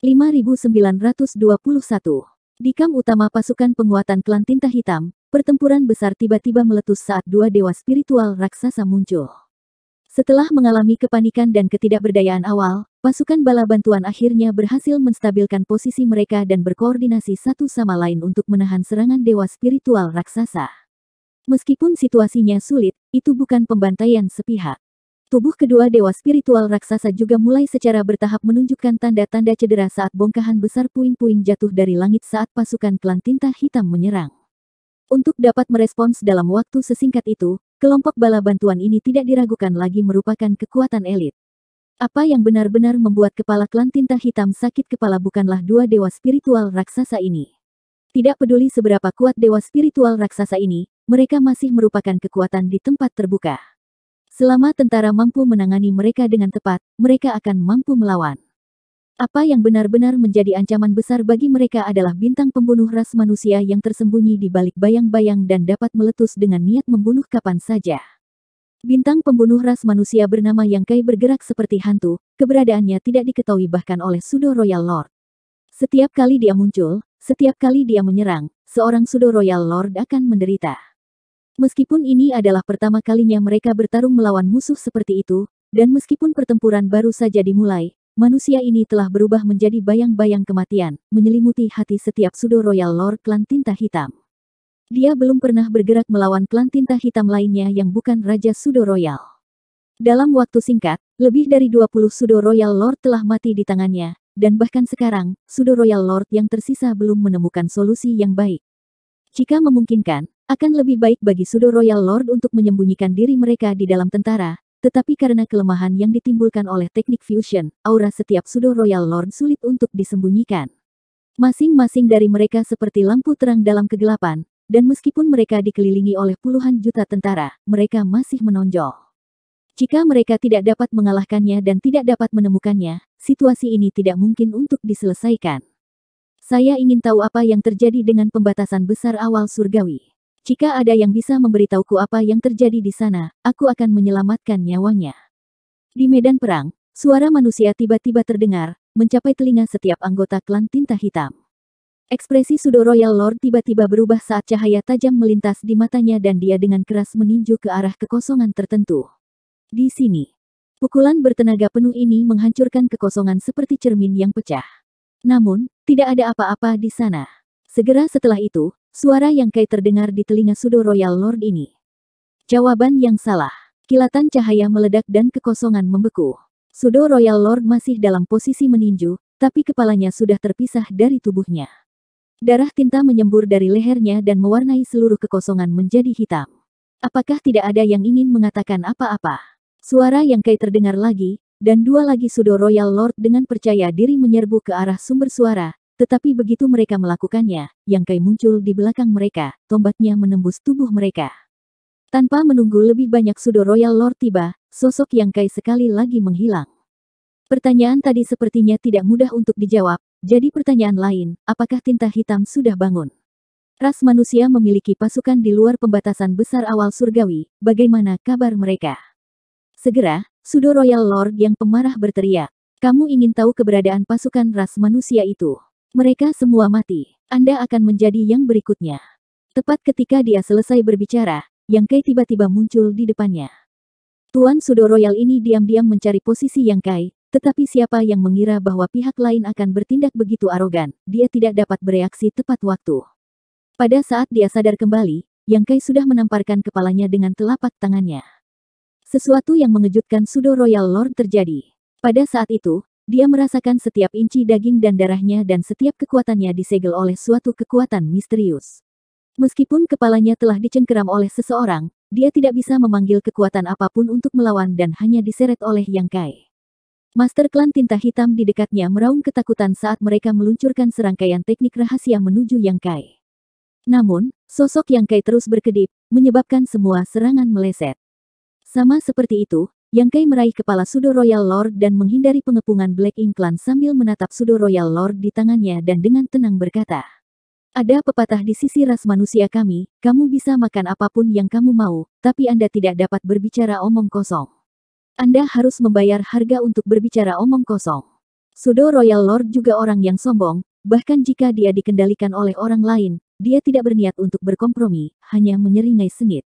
5921. Di kamp utama pasukan penguatan klan tinta hitam, pertempuran besar tiba-tiba meletus saat dua dewa spiritual raksasa muncul. Setelah mengalami kepanikan dan ketidakberdayaan awal, pasukan bala bantuan akhirnya berhasil menstabilkan posisi mereka dan berkoordinasi satu sama lain untuk menahan serangan dewa spiritual raksasa. Meskipun situasinya sulit, itu bukan pembantaian sepihak. Tubuh kedua dewa spiritual raksasa juga mulai secara bertahap menunjukkan tanda-tanda cedera saat bongkahan besar puing-puing jatuh dari langit saat pasukan klan tinta hitam menyerang. Untuk dapat merespons dalam waktu sesingkat itu, kelompok bala bantuan ini tidak diragukan lagi merupakan kekuatan elit. Apa yang benar-benar membuat kepala klan tinta hitam sakit kepala bukanlah dua dewa spiritual raksasa ini. Tidak peduli seberapa kuat dewa spiritual raksasa ini, mereka masih merupakan kekuatan di tempat terbuka. Selama tentara mampu menangani mereka dengan tepat, mereka akan mampu melawan. Apa yang benar-benar menjadi ancaman besar bagi mereka adalah bintang pembunuh ras manusia yang tersembunyi di balik bayang-bayang dan dapat meletus dengan niat membunuh kapan saja. Bintang pembunuh ras manusia bernama Yang Kai bergerak seperti hantu, keberadaannya tidak diketahui bahkan oleh Sudo Royal Lord. Setiap kali dia muncul, setiap kali dia menyerang, seorang Sudo Royal Lord akan menderita. Meskipun ini adalah pertama kalinya mereka bertarung melawan musuh seperti itu, dan meskipun pertempuran baru saja dimulai, manusia ini telah berubah menjadi bayang-bayang kematian, menyelimuti hati setiap sudo Royal Lord Klan Tinta Hitam. Dia belum pernah bergerak melawan Klan Tinta Hitam lainnya yang bukan Raja Sudo Royal. Dalam waktu singkat, lebih dari 20 Sudo Royal Lord telah mati di tangannya, dan bahkan sekarang, Sudo Royal Lord yang tersisa belum menemukan solusi yang baik. Jika memungkinkan, akan lebih baik bagi Sudo Royal Lord untuk menyembunyikan diri mereka di dalam tentara, tetapi karena kelemahan yang ditimbulkan oleh teknik fusion, aura setiap Sudo Royal Lord sulit untuk disembunyikan. Masing-masing dari mereka seperti lampu terang dalam kegelapan, dan meskipun mereka dikelilingi oleh puluhan juta tentara, mereka masih menonjol. Jika mereka tidak dapat mengalahkannya dan tidak dapat menemukannya, situasi ini tidak mungkin untuk diselesaikan. Saya ingin tahu apa yang terjadi dengan pembatasan besar awal surgawi. Jika ada yang bisa memberitahuku apa yang terjadi di sana, aku akan menyelamatkan nyawanya. Di medan perang, suara manusia tiba-tiba terdengar, mencapai telinga setiap anggota klan tinta hitam. Ekspresi Sudo Royal Lord tiba-tiba berubah saat cahaya tajam melintas di matanya dan dia dengan keras meninju ke arah kekosongan tertentu. Di sini, pukulan bertenaga penuh ini menghancurkan kekosongan seperti cermin yang pecah. Namun, tidak ada apa-apa di sana. Segera setelah itu, Suara yang kai terdengar di telinga sudo Royal Lord ini. Jawaban yang salah. Kilatan cahaya meledak dan kekosongan membeku. Sudo Royal Lord masih dalam posisi meninju, tapi kepalanya sudah terpisah dari tubuhnya. Darah tinta menyembur dari lehernya dan mewarnai seluruh kekosongan menjadi hitam. Apakah tidak ada yang ingin mengatakan apa-apa? Suara yang kai terdengar lagi, dan dua lagi Sudo Royal Lord dengan percaya diri menyerbu ke arah sumber suara, tetapi begitu mereka melakukannya, Yang Kai muncul di belakang mereka, tombaknya menembus tubuh mereka. Tanpa menunggu lebih banyak Sudo Royal Lord tiba, sosok Yang Kai sekali lagi menghilang. Pertanyaan tadi sepertinya tidak mudah untuk dijawab, jadi pertanyaan lain, apakah tinta hitam sudah bangun? Ras manusia memiliki pasukan di luar pembatasan besar awal surgawi, bagaimana kabar mereka? Segera, Sudo Royal Lord yang pemarah berteriak, kamu ingin tahu keberadaan pasukan ras manusia itu? Mereka semua mati. Anda akan menjadi yang berikutnya. Tepat ketika dia selesai berbicara, Yang Kai tiba-tiba muncul di depannya. Tuan Sudo Royal ini diam-diam mencari posisi Yang Kai, tetapi siapa yang mengira bahwa pihak lain akan bertindak begitu arogan, dia tidak dapat bereaksi tepat waktu. Pada saat dia sadar kembali, Yang Kai sudah menamparkan kepalanya dengan telapak tangannya. Sesuatu yang mengejutkan Sudo Royal Lord terjadi. Pada saat itu, dia merasakan setiap inci daging dan darahnya dan setiap kekuatannya disegel oleh suatu kekuatan misterius. Meskipun kepalanya telah dicengkeram oleh seseorang, dia tidak bisa memanggil kekuatan apapun untuk melawan dan hanya diseret oleh Yang Kai. Master klan tinta hitam di dekatnya meraung ketakutan saat mereka meluncurkan serangkaian teknik rahasia menuju Yang Kai. Namun, sosok Yang Kai terus berkedip, menyebabkan semua serangan meleset. Sama seperti itu, yang Kai meraih kepala Sudo Royal Lord dan menghindari pengepungan Black Ink Clan sambil menatap Sudo Royal Lord di tangannya dan dengan tenang berkata. Ada pepatah di sisi ras manusia kami, kamu bisa makan apapun yang kamu mau, tapi Anda tidak dapat berbicara omong kosong. Anda harus membayar harga untuk berbicara omong kosong. Sudo Royal Lord juga orang yang sombong, bahkan jika dia dikendalikan oleh orang lain, dia tidak berniat untuk berkompromi, hanya menyeringai sengit.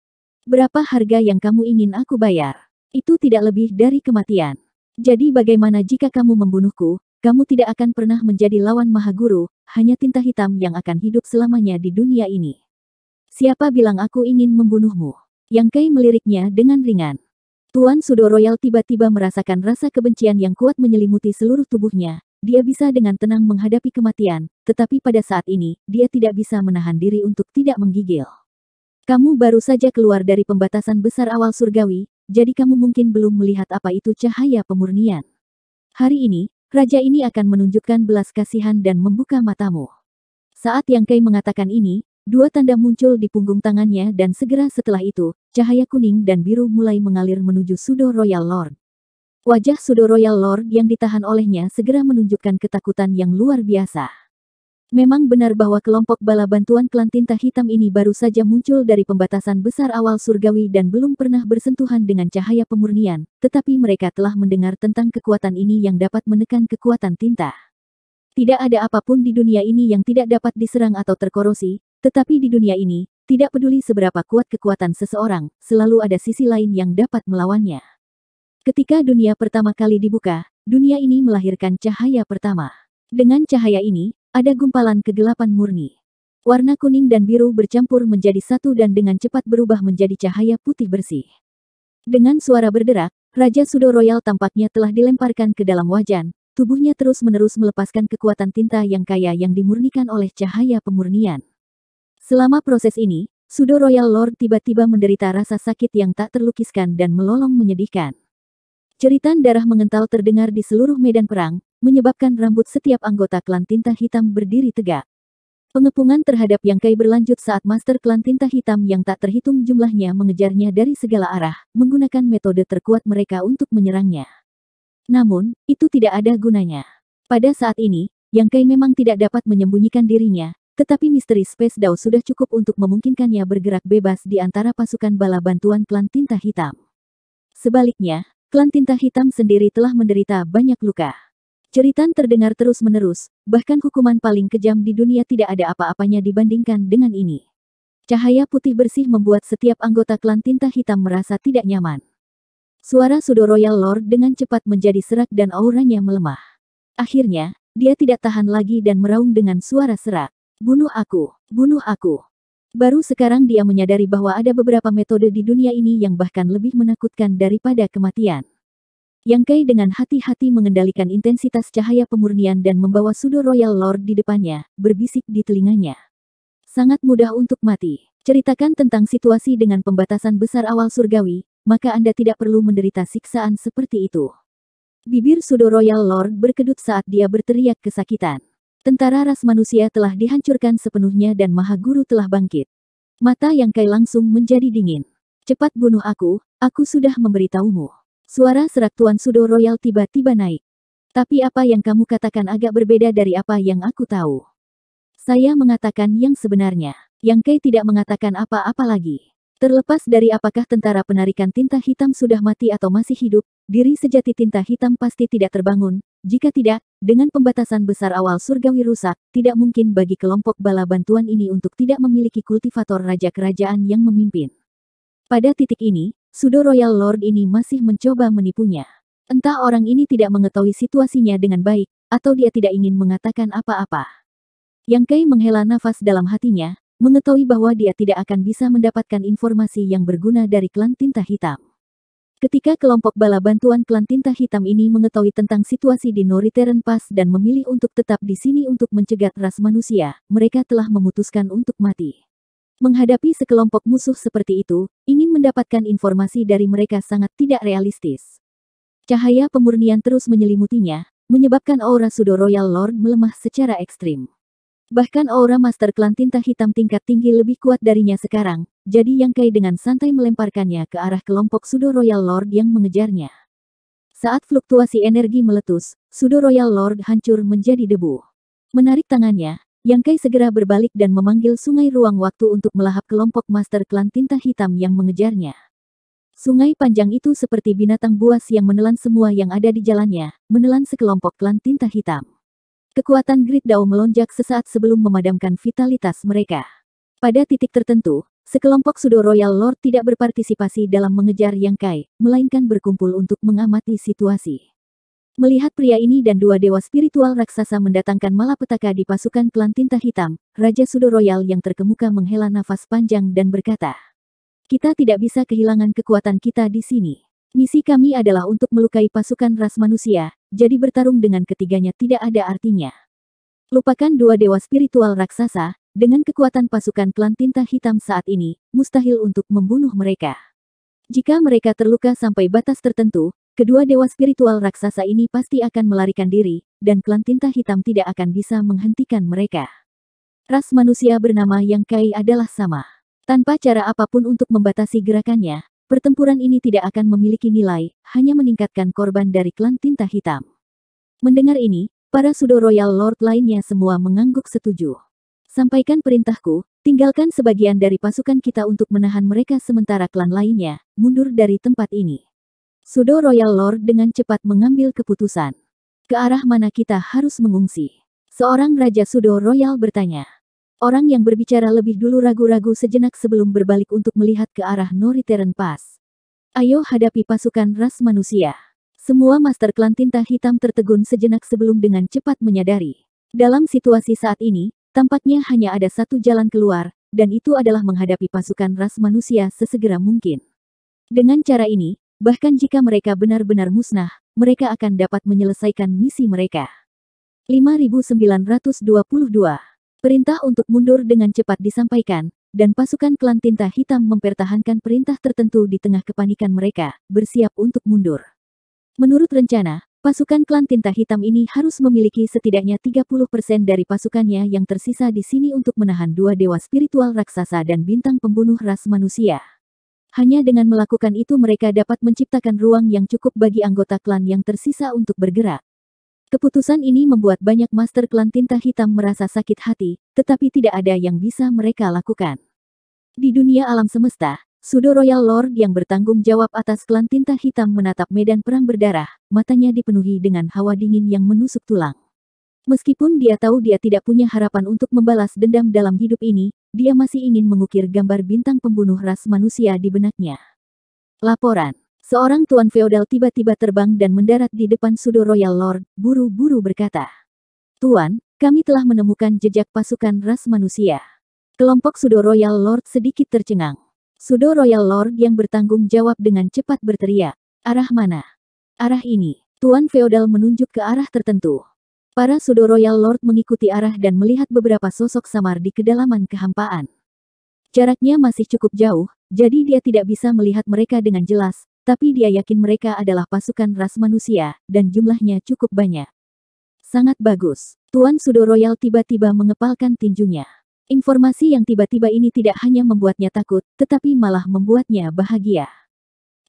Berapa harga yang kamu ingin aku bayar? Itu tidak lebih dari kematian. Jadi bagaimana jika kamu membunuhku, kamu tidak akan pernah menjadi lawan maha guru, hanya tinta hitam yang akan hidup selamanya di dunia ini. Siapa bilang aku ingin membunuhmu? Yang Kai meliriknya dengan ringan. Tuan Sudo Royal tiba-tiba merasakan rasa kebencian yang kuat menyelimuti seluruh tubuhnya. Dia bisa dengan tenang menghadapi kematian, tetapi pada saat ini, dia tidak bisa menahan diri untuk tidak menggigil. Kamu baru saja keluar dari pembatasan besar awal surgawi, jadi kamu mungkin belum melihat apa itu cahaya pemurnian. Hari ini, raja ini akan menunjukkan belas kasihan dan membuka matamu. Saat Yang Kai mengatakan ini, dua tanda muncul di punggung tangannya dan segera setelah itu, cahaya kuning dan biru mulai mengalir menuju Sudo Royal Lord. Wajah Sudo Royal Lord yang ditahan olehnya segera menunjukkan ketakutan yang luar biasa. Memang benar bahwa kelompok bala bantuan klan tinta hitam ini baru saja muncul dari pembatasan besar awal surgawi dan belum pernah bersentuhan dengan cahaya pemurnian, tetapi mereka telah mendengar tentang kekuatan ini yang dapat menekan kekuatan tinta. Tidak ada apapun di dunia ini yang tidak dapat diserang atau terkorosi, tetapi di dunia ini, tidak peduli seberapa kuat kekuatan seseorang, selalu ada sisi lain yang dapat melawannya. Ketika dunia pertama kali dibuka, dunia ini melahirkan cahaya pertama. Dengan cahaya ini, ada gumpalan kegelapan murni. Warna kuning dan biru bercampur menjadi satu dan dengan cepat berubah menjadi cahaya putih bersih. Dengan suara berderak, Raja Sudo Royal tampaknya telah dilemparkan ke dalam wajan, tubuhnya terus-menerus melepaskan kekuatan tinta yang kaya yang dimurnikan oleh cahaya pemurnian. Selama proses ini, Sudo Royal Lord tiba-tiba menderita rasa sakit yang tak terlukiskan dan melolong menyedihkan. Ceritan darah mengental terdengar di seluruh medan perang, menyebabkan rambut setiap anggota klan tinta hitam berdiri tegak. Pengepungan terhadap Yang Kai berlanjut saat Master Klan Tinta Hitam yang tak terhitung jumlahnya mengejarnya dari segala arah, menggunakan metode terkuat mereka untuk menyerangnya. Namun, itu tidak ada gunanya. Pada saat ini, Yang Kai memang tidak dapat menyembunyikan dirinya, tetapi misteri Space Dao sudah cukup untuk memungkinkannya bergerak bebas di antara pasukan bala bantuan Klan Tinta Hitam. Sebaliknya, Klan Tinta Hitam sendiri telah menderita banyak luka. Ceritan terdengar terus-menerus, bahkan hukuman paling kejam di dunia tidak ada apa-apanya dibandingkan dengan ini. Cahaya putih bersih membuat setiap anggota klan tinta hitam merasa tidak nyaman. Suara Sudo Royal Lord dengan cepat menjadi serak dan auranya melemah. Akhirnya, dia tidak tahan lagi dan meraung dengan suara serak. Bunuh aku, bunuh aku. Baru sekarang dia menyadari bahwa ada beberapa metode di dunia ini yang bahkan lebih menakutkan daripada kematian. Yang Kai dengan hati-hati mengendalikan intensitas cahaya pemurnian dan membawa sudo Royal Lord di depannya, berbisik di telinganya. Sangat mudah untuk mati. Ceritakan tentang situasi dengan pembatasan besar awal surgawi, maka Anda tidak perlu menderita siksaan seperti itu. Bibir sudo Royal Lord berkedut saat dia berteriak kesakitan. Tentara ras manusia telah dihancurkan sepenuhnya dan Maha Guru telah bangkit. Mata Yang Kai langsung menjadi dingin. Cepat bunuh aku, aku sudah memberitahumu. Suara serak Tuan Sudo Royal tiba-tiba naik. Tapi apa yang kamu katakan agak berbeda dari apa yang aku tahu. Saya mengatakan yang sebenarnya. Yang Kai tidak mengatakan apa-apa lagi. Terlepas dari apakah tentara penarikan tinta hitam sudah mati atau masih hidup, diri sejati tinta hitam pasti tidak terbangun. Jika tidak, dengan pembatasan besar awal surgawi rusak, tidak mungkin bagi kelompok bala bantuan ini untuk tidak memiliki kultivator raja kerajaan yang memimpin. Pada titik ini, Sudo Royal Lord ini masih mencoba menipunya. Entah orang ini tidak mengetahui situasinya dengan baik, atau dia tidak ingin mengatakan apa-apa. Yang Kai menghela nafas dalam hatinya, mengetahui bahwa dia tidak akan bisa mendapatkan informasi yang berguna dari klan tinta hitam. Ketika kelompok bala bantuan klan tinta hitam ini mengetahui tentang situasi di Noriteren Pass dan memilih untuk tetap di sini untuk mencegat ras manusia, mereka telah memutuskan untuk mati. Menghadapi sekelompok musuh seperti itu, ingin mendapatkan informasi dari mereka sangat tidak realistis. Cahaya pemurnian terus menyelimutinya, menyebabkan aura Sudo Royal Lord melemah secara ekstrim. Bahkan aura Master Klan Tinta Hitam tingkat tinggi lebih kuat darinya sekarang, jadi Yang Kai dengan santai melemparkannya ke arah kelompok Sudo Royal Lord yang mengejarnya. Saat fluktuasi energi meletus, Sudo Royal Lord hancur menjadi debu. Menarik tangannya, yang Kai segera berbalik dan memanggil sungai ruang waktu untuk melahap kelompok master klan tinta hitam yang mengejarnya. Sungai panjang itu seperti binatang buas yang menelan semua yang ada di jalannya, menelan sekelompok klan tinta hitam. Kekuatan Grid Dao melonjak sesaat sebelum memadamkan vitalitas mereka. Pada titik tertentu, sekelompok Sudo Royal Lord tidak berpartisipasi dalam mengejar Yang Kai, melainkan berkumpul untuk mengamati situasi. Melihat pria ini dan dua dewa spiritual raksasa mendatangkan malapetaka di pasukan klan tinta hitam, Raja Sudo Royal yang terkemuka menghela nafas panjang dan berkata, Kita tidak bisa kehilangan kekuatan kita di sini. Misi kami adalah untuk melukai pasukan ras manusia, jadi bertarung dengan ketiganya tidak ada artinya. Lupakan dua dewa spiritual raksasa, dengan kekuatan pasukan klan tinta hitam saat ini, mustahil untuk membunuh mereka. Jika mereka terluka sampai batas tertentu, Kedua dewa spiritual raksasa ini pasti akan melarikan diri, dan klan tinta hitam tidak akan bisa menghentikan mereka. Ras manusia bernama Yang Kai adalah sama. Tanpa cara apapun untuk membatasi gerakannya, pertempuran ini tidak akan memiliki nilai, hanya meningkatkan korban dari klan tinta hitam. Mendengar ini, para sudo royal lord lainnya semua mengangguk setuju. Sampaikan perintahku, tinggalkan sebagian dari pasukan kita untuk menahan mereka sementara klan lainnya, mundur dari tempat ini. Sudo Royal Lord dengan cepat mengambil keputusan. Ke arah mana kita harus mengungsi? Seorang Raja Sudo Royal bertanya. Orang yang berbicara lebih dulu ragu-ragu sejenak sebelum berbalik untuk melihat ke arah Noriteren Pass. Ayo hadapi pasukan ras manusia. Semua Master Klan Tinta Hitam tertegun sejenak sebelum dengan cepat menyadari. Dalam situasi saat ini, tampaknya hanya ada satu jalan keluar, dan itu adalah menghadapi pasukan ras manusia sesegera mungkin. Dengan cara ini, Bahkan jika mereka benar-benar musnah, mereka akan dapat menyelesaikan misi mereka. 5922 Perintah untuk mundur dengan cepat disampaikan, dan pasukan klan tinta hitam mempertahankan perintah tertentu di tengah kepanikan mereka, bersiap untuk mundur. Menurut rencana, pasukan klan tinta hitam ini harus memiliki setidaknya 30% dari pasukannya yang tersisa di sini untuk menahan dua dewa spiritual raksasa dan bintang pembunuh ras manusia. Hanya dengan melakukan itu mereka dapat menciptakan ruang yang cukup bagi anggota klan yang tersisa untuk bergerak. Keputusan ini membuat banyak master klan tinta hitam merasa sakit hati, tetapi tidak ada yang bisa mereka lakukan. Di dunia alam semesta, Sudo Royal Lord yang bertanggung jawab atas klan tinta hitam menatap medan perang berdarah, matanya dipenuhi dengan hawa dingin yang menusuk tulang. Meskipun dia tahu dia tidak punya harapan untuk membalas dendam dalam hidup ini, dia masih ingin mengukir gambar bintang pembunuh ras manusia di benaknya. Laporan. Seorang tuan feodal tiba-tiba terbang dan mendarat di depan Sudo Royal Lord, buru-buru berkata. Tuan, kami telah menemukan jejak pasukan ras manusia. Kelompok Sudo Royal Lord sedikit tercengang. Sudo Royal Lord yang bertanggung jawab dengan cepat berteriak. Arah mana? Arah ini. Tuan feodal menunjuk ke arah tertentu. Para Sudo Royal Lord mengikuti arah dan melihat beberapa sosok samar di kedalaman kehampaan. Jaraknya masih cukup jauh, jadi dia tidak bisa melihat mereka dengan jelas, tapi dia yakin mereka adalah pasukan ras manusia, dan jumlahnya cukup banyak. Sangat bagus. Tuan Sudo Royal tiba-tiba mengepalkan tinjunya. Informasi yang tiba-tiba ini tidak hanya membuatnya takut, tetapi malah membuatnya bahagia.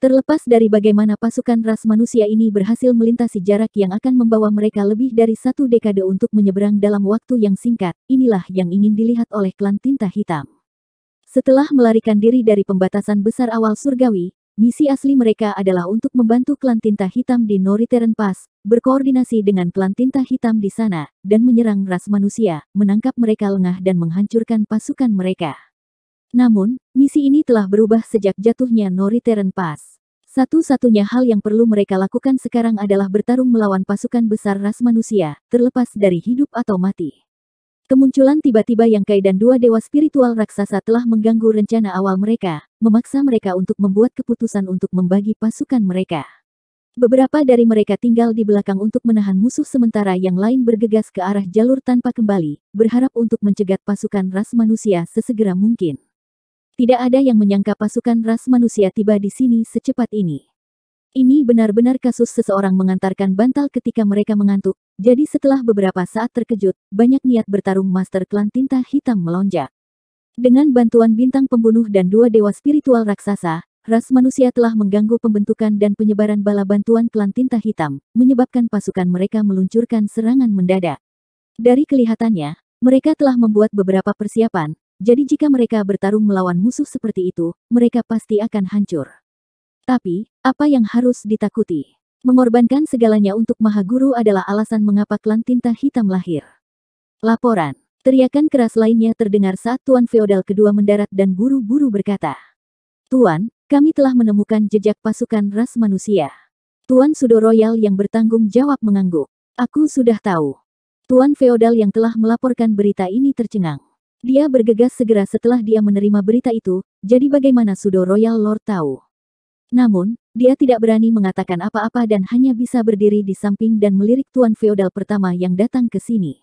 Terlepas dari bagaimana pasukan ras manusia ini berhasil melintasi jarak yang akan membawa mereka lebih dari satu dekade untuk menyeberang dalam waktu yang singkat, inilah yang ingin dilihat oleh klan tinta hitam. Setelah melarikan diri dari pembatasan besar awal surgawi, misi asli mereka adalah untuk membantu klan tinta hitam di Noriteran Pass, berkoordinasi dengan klan tinta hitam di sana, dan menyerang ras manusia, menangkap mereka lengah dan menghancurkan pasukan mereka. Namun, misi ini telah berubah sejak jatuhnya Nori Terran Pass. Satu-satunya hal yang perlu mereka lakukan sekarang adalah bertarung melawan pasukan besar ras manusia, terlepas dari hidup atau mati. Kemunculan tiba-tiba yang Kai dan dua dewa spiritual raksasa telah mengganggu rencana awal mereka, memaksa mereka untuk membuat keputusan untuk membagi pasukan mereka. Beberapa dari mereka tinggal di belakang untuk menahan musuh sementara yang lain bergegas ke arah jalur tanpa kembali, berharap untuk mencegat pasukan ras manusia sesegera mungkin. Tidak ada yang menyangka pasukan ras manusia tiba di sini secepat ini. Ini benar-benar kasus seseorang mengantarkan bantal ketika mereka mengantuk, jadi setelah beberapa saat terkejut, banyak niat bertarung master klan tinta hitam melonjak. Dengan bantuan bintang pembunuh dan dua dewa spiritual raksasa, ras manusia telah mengganggu pembentukan dan penyebaran bala bantuan klan tinta hitam, menyebabkan pasukan mereka meluncurkan serangan mendadak. Dari kelihatannya, mereka telah membuat beberapa persiapan, jadi jika mereka bertarung melawan musuh seperti itu, mereka pasti akan hancur. Tapi, apa yang harus ditakuti? Mengorbankan segalanya untuk Maha Guru adalah alasan mengapa klan tinta hitam lahir. Laporan. Teriakan keras lainnya terdengar saat Tuan Feodal kedua mendarat dan buru-buru berkata. Tuan, kami telah menemukan jejak pasukan ras manusia. Tuan Sudo Royal yang bertanggung jawab mengangguk. Aku sudah tahu. Tuan Feodal yang telah melaporkan berita ini tercengang. Dia bergegas segera setelah dia menerima berita itu, jadi bagaimana Sudo Royal Lord tahu? Namun, dia tidak berani mengatakan apa-apa dan hanya bisa berdiri di samping dan melirik Tuan Feodal pertama yang datang ke sini.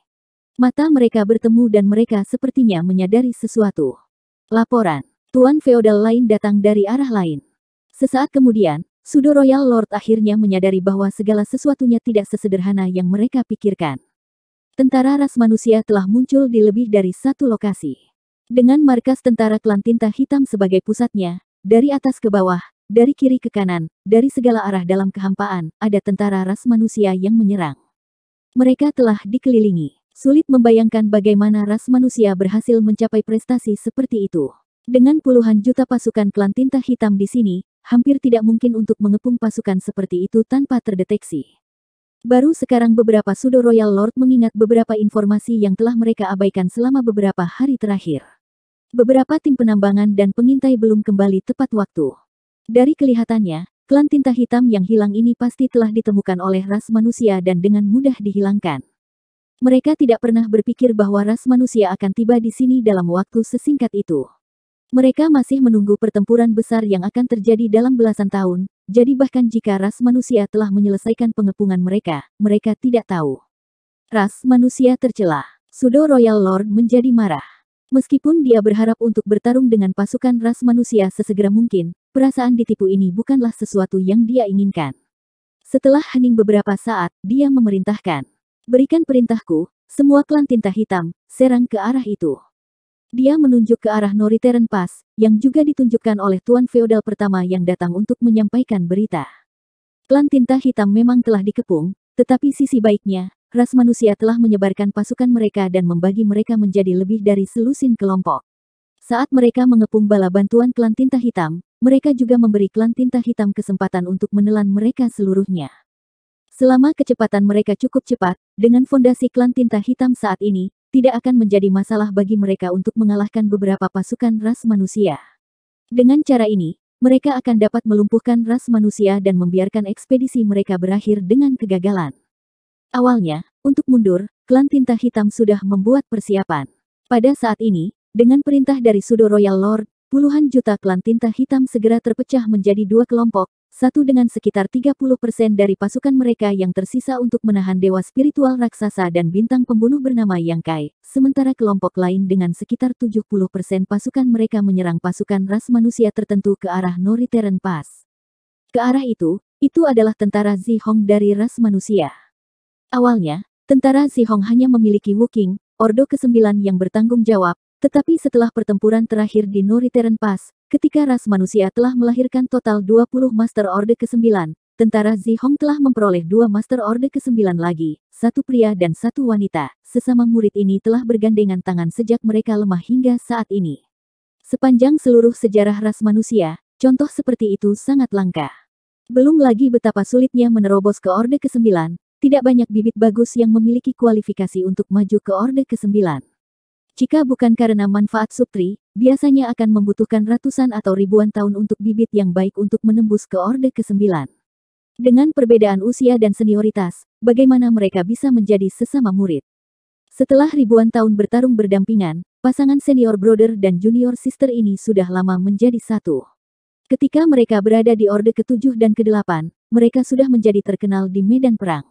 Mata mereka bertemu dan mereka sepertinya menyadari sesuatu. Laporan, Tuan Feodal lain datang dari arah lain. Sesaat kemudian, Sudo Royal Lord akhirnya menyadari bahwa segala sesuatunya tidak sesederhana yang mereka pikirkan tentara ras manusia telah muncul di lebih dari satu lokasi. Dengan markas tentara klan tinta hitam sebagai pusatnya, dari atas ke bawah, dari kiri ke kanan, dari segala arah dalam kehampaan, ada tentara ras manusia yang menyerang. Mereka telah dikelilingi. Sulit membayangkan bagaimana ras manusia berhasil mencapai prestasi seperti itu. Dengan puluhan juta pasukan klan tinta hitam di sini, hampir tidak mungkin untuk mengepung pasukan seperti itu tanpa terdeteksi. Baru sekarang beberapa Sudo Royal Lord mengingat beberapa informasi yang telah mereka abaikan selama beberapa hari terakhir. Beberapa tim penambangan dan pengintai belum kembali tepat waktu. Dari kelihatannya, klan tinta hitam yang hilang ini pasti telah ditemukan oleh ras manusia dan dengan mudah dihilangkan. Mereka tidak pernah berpikir bahwa ras manusia akan tiba di sini dalam waktu sesingkat itu. Mereka masih menunggu pertempuran besar yang akan terjadi dalam belasan tahun, jadi bahkan jika ras manusia telah menyelesaikan pengepungan mereka, mereka tidak tahu. Ras manusia tercela. Sudo Royal Lord menjadi marah. Meskipun dia berharap untuk bertarung dengan pasukan ras manusia sesegera mungkin, perasaan ditipu ini bukanlah sesuatu yang dia inginkan. Setelah hening beberapa saat, dia memerintahkan. Berikan perintahku, semua klan tinta hitam, serang ke arah itu. Dia menunjuk ke arah Noriteren Pass, yang juga ditunjukkan oleh Tuan Feodal pertama yang datang untuk menyampaikan berita. Klan Tinta Hitam memang telah dikepung, tetapi sisi baiknya, ras manusia telah menyebarkan pasukan mereka dan membagi mereka menjadi lebih dari selusin kelompok. Saat mereka mengepung bala bantuan klan Tinta Hitam, mereka juga memberi klan Tinta Hitam kesempatan untuk menelan mereka seluruhnya. Selama kecepatan mereka cukup cepat, dengan fondasi klan Tinta Hitam saat ini, tidak akan menjadi masalah bagi mereka untuk mengalahkan beberapa pasukan ras manusia. Dengan cara ini, mereka akan dapat melumpuhkan ras manusia dan membiarkan ekspedisi mereka berakhir dengan kegagalan. Awalnya, untuk mundur, klan tinta hitam sudah membuat persiapan. Pada saat ini, dengan perintah dari Sudo Royal Lord, puluhan juta klan tinta hitam segera terpecah menjadi dua kelompok, satu dengan sekitar 30% dari pasukan mereka yang tersisa untuk menahan dewa spiritual raksasa dan bintang pembunuh bernama Yang Kai, sementara kelompok lain dengan sekitar 70% pasukan mereka menyerang pasukan ras manusia tertentu ke arah Noriteren Pass. Ke arah itu, itu adalah tentara Zihong dari ras manusia. Awalnya, tentara Zihong hanya memiliki Wuking, Ordo ke-9 yang bertanggung jawab, tetapi setelah pertempuran terakhir di Noriteren Pass, ketika ras manusia telah melahirkan total 20 Master orde ke-9, tentara Zihong telah memperoleh dua Master orde ke-9 lagi, satu pria dan satu wanita. Sesama murid ini telah bergandengan tangan sejak mereka lemah hingga saat ini. Sepanjang seluruh sejarah ras manusia, contoh seperti itu sangat langka. Belum lagi betapa sulitnya menerobos ke Orde ke-9, tidak banyak bibit bagus yang memiliki kualifikasi untuk maju ke Orde ke-9. Jika bukan karena manfaat supri, biasanya akan membutuhkan ratusan atau ribuan tahun untuk bibit yang baik untuk menembus ke orde ke-9. Dengan perbedaan usia dan senioritas, bagaimana mereka bisa menjadi sesama murid? Setelah ribuan tahun bertarung berdampingan, pasangan senior brother dan junior sister ini sudah lama menjadi satu. Ketika mereka berada di orde ke-7 dan ke-8, mereka sudah menjadi terkenal di medan perang.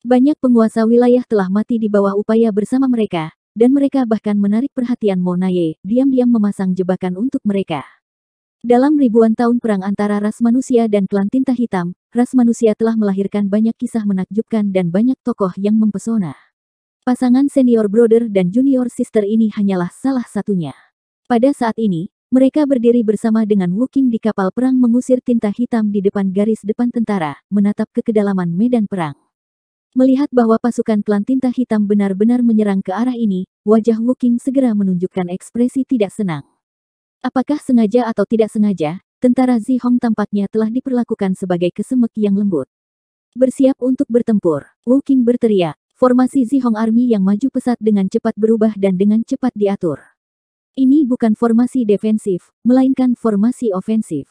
Banyak penguasa wilayah telah mati di bawah upaya bersama mereka, dan mereka bahkan menarik perhatian Monaye, diam-diam memasang jebakan untuk mereka. Dalam ribuan tahun perang antara ras manusia dan klan tinta hitam, ras manusia telah melahirkan banyak kisah menakjubkan dan banyak tokoh yang mempesona. Pasangan senior brother dan junior sister ini hanyalah salah satunya. Pada saat ini, mereka berdiri bersama dengan Wuking di kapal perang mengusir tinta hitam di depan garis depan tentara, menatap ke kedalaman medan perang. Melihat bahwa pasukan klan tinta hitam benar-benar menyerang ke arah ini, wajah Wuking segera menunjukkan ekspresi tidak senang. Apakah sengaja atau tidak sengaja, tentara Zihong tampaknya telah diperlakukan sebagai kesemek yang lembut. Bersiap untuk bertempur, Wuking berteriak, formasi Zihong Army yang maju pesat dengan cepat berubah dan dengan cepat diatur. Ini bukan formasi defensif, melainkan formasi ofensif.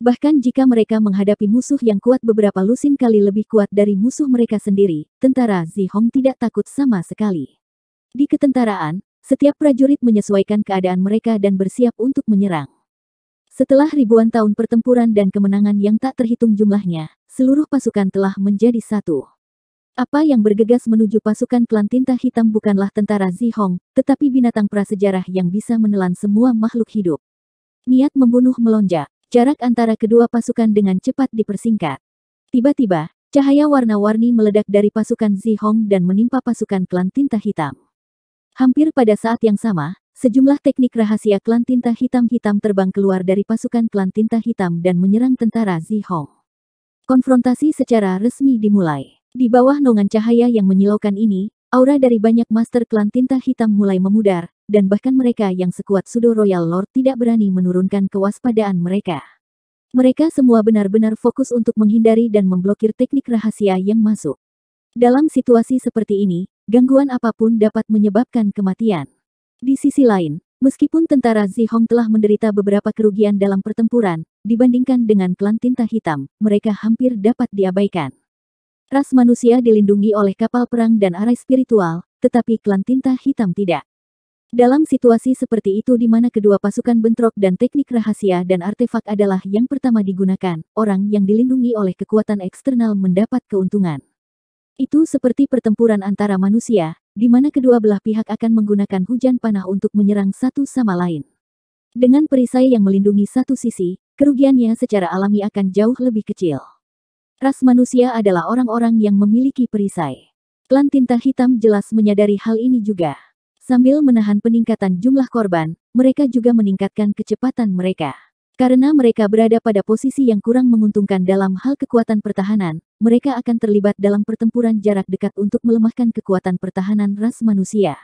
Bahkan jika mereka menghadapi musuh yang kuat beberapa lusin kali lebih kuat dari musuh mereka sendiri, tentara Zihong tidak takut sama sekali. Di ketentaraan, setiap prajurit menyesuaikan keadaan mereka dan bersiap untuk menyerang. Setelah ribuan tahun pertempuran dan kemenangan yang tak terhitung jumlahnya, seluruh pasukan telah menjadi satu. Apa yang bergegas menuju pasukan klan tinta hitam bukanlah tentara Zihong, tetapi binatang prasejarah yang bisa menelan semua makhluk hidup. Niat membunuh melonjak, Jarak antara kedua pasukan dengan cepat dipersingkat. Tiba-tiba, cahaya warna-warni meledak dari pasukan Zihong dan menimpa pasukan klan tinta hitam. Hampir pada saat yang sama, sejumlah teknik rahasia klan tinta hitam-hitam terbang keluar dari pasukan klan tinta hitam dan menyerang tentara Zihong. Konfrontasi secara resmi dimulai. Di bawah nongan cahaya yang menyilaukan ini, aura dari banyak master klan tinta hitam mulai memudar, dan bahkan mereka yang sekuat Sudo Royal Lord tidak berani menurunkan kewaspadaan mereka. Mereka semua benar-benar fokus untuk menghindari dan memblokir teknik rahasia yang masuk. Dalam situasi seperti ini, gangguan apapun dapat menyebabkan kematian. Di sisi lain, meskipun tentara Zihong telah menderita beberapa kerugian dalam pertempuran, dibandingkan dengan klan tinta hitam, mereka hampir dapat diabaikan. Ras manusia dilindungi oleh kapal perang dan arai spiritual, tetapi klan tinta hitam tidak. Dalam situasi seperti itu di mana kedua pasukan bentrok dan teknik rahasia dan artefak adalah yang pertama digunakan, orang yang dilindungi oleh kekuatan eksternal mendapat keuntungan. Itu seperti pertempuran antara manusia, di mana kedua belah pihak akan menggunakan hujan panah untuk menyerang satu sama lain. Dengan perisai yang melindungi satu sisi, kerugiannya secara alami akan jauh lebih kecil. Ras manusia adalah orang-orang yang memiliki perisai. Klan tinta hitam jelas menyadari hal ini juga. Sambil menahan peningkatan jumlah korban, mereka juga meningkatkan kecepatan mereka. Karena mereka berada pada posisi yang kurang menguntungkan dalam hal kekuatan pertahanan, mereka akan terlibat dalam pertempuran jarak dekat untuk melemahkan kekuatan pertahanan ras manusia.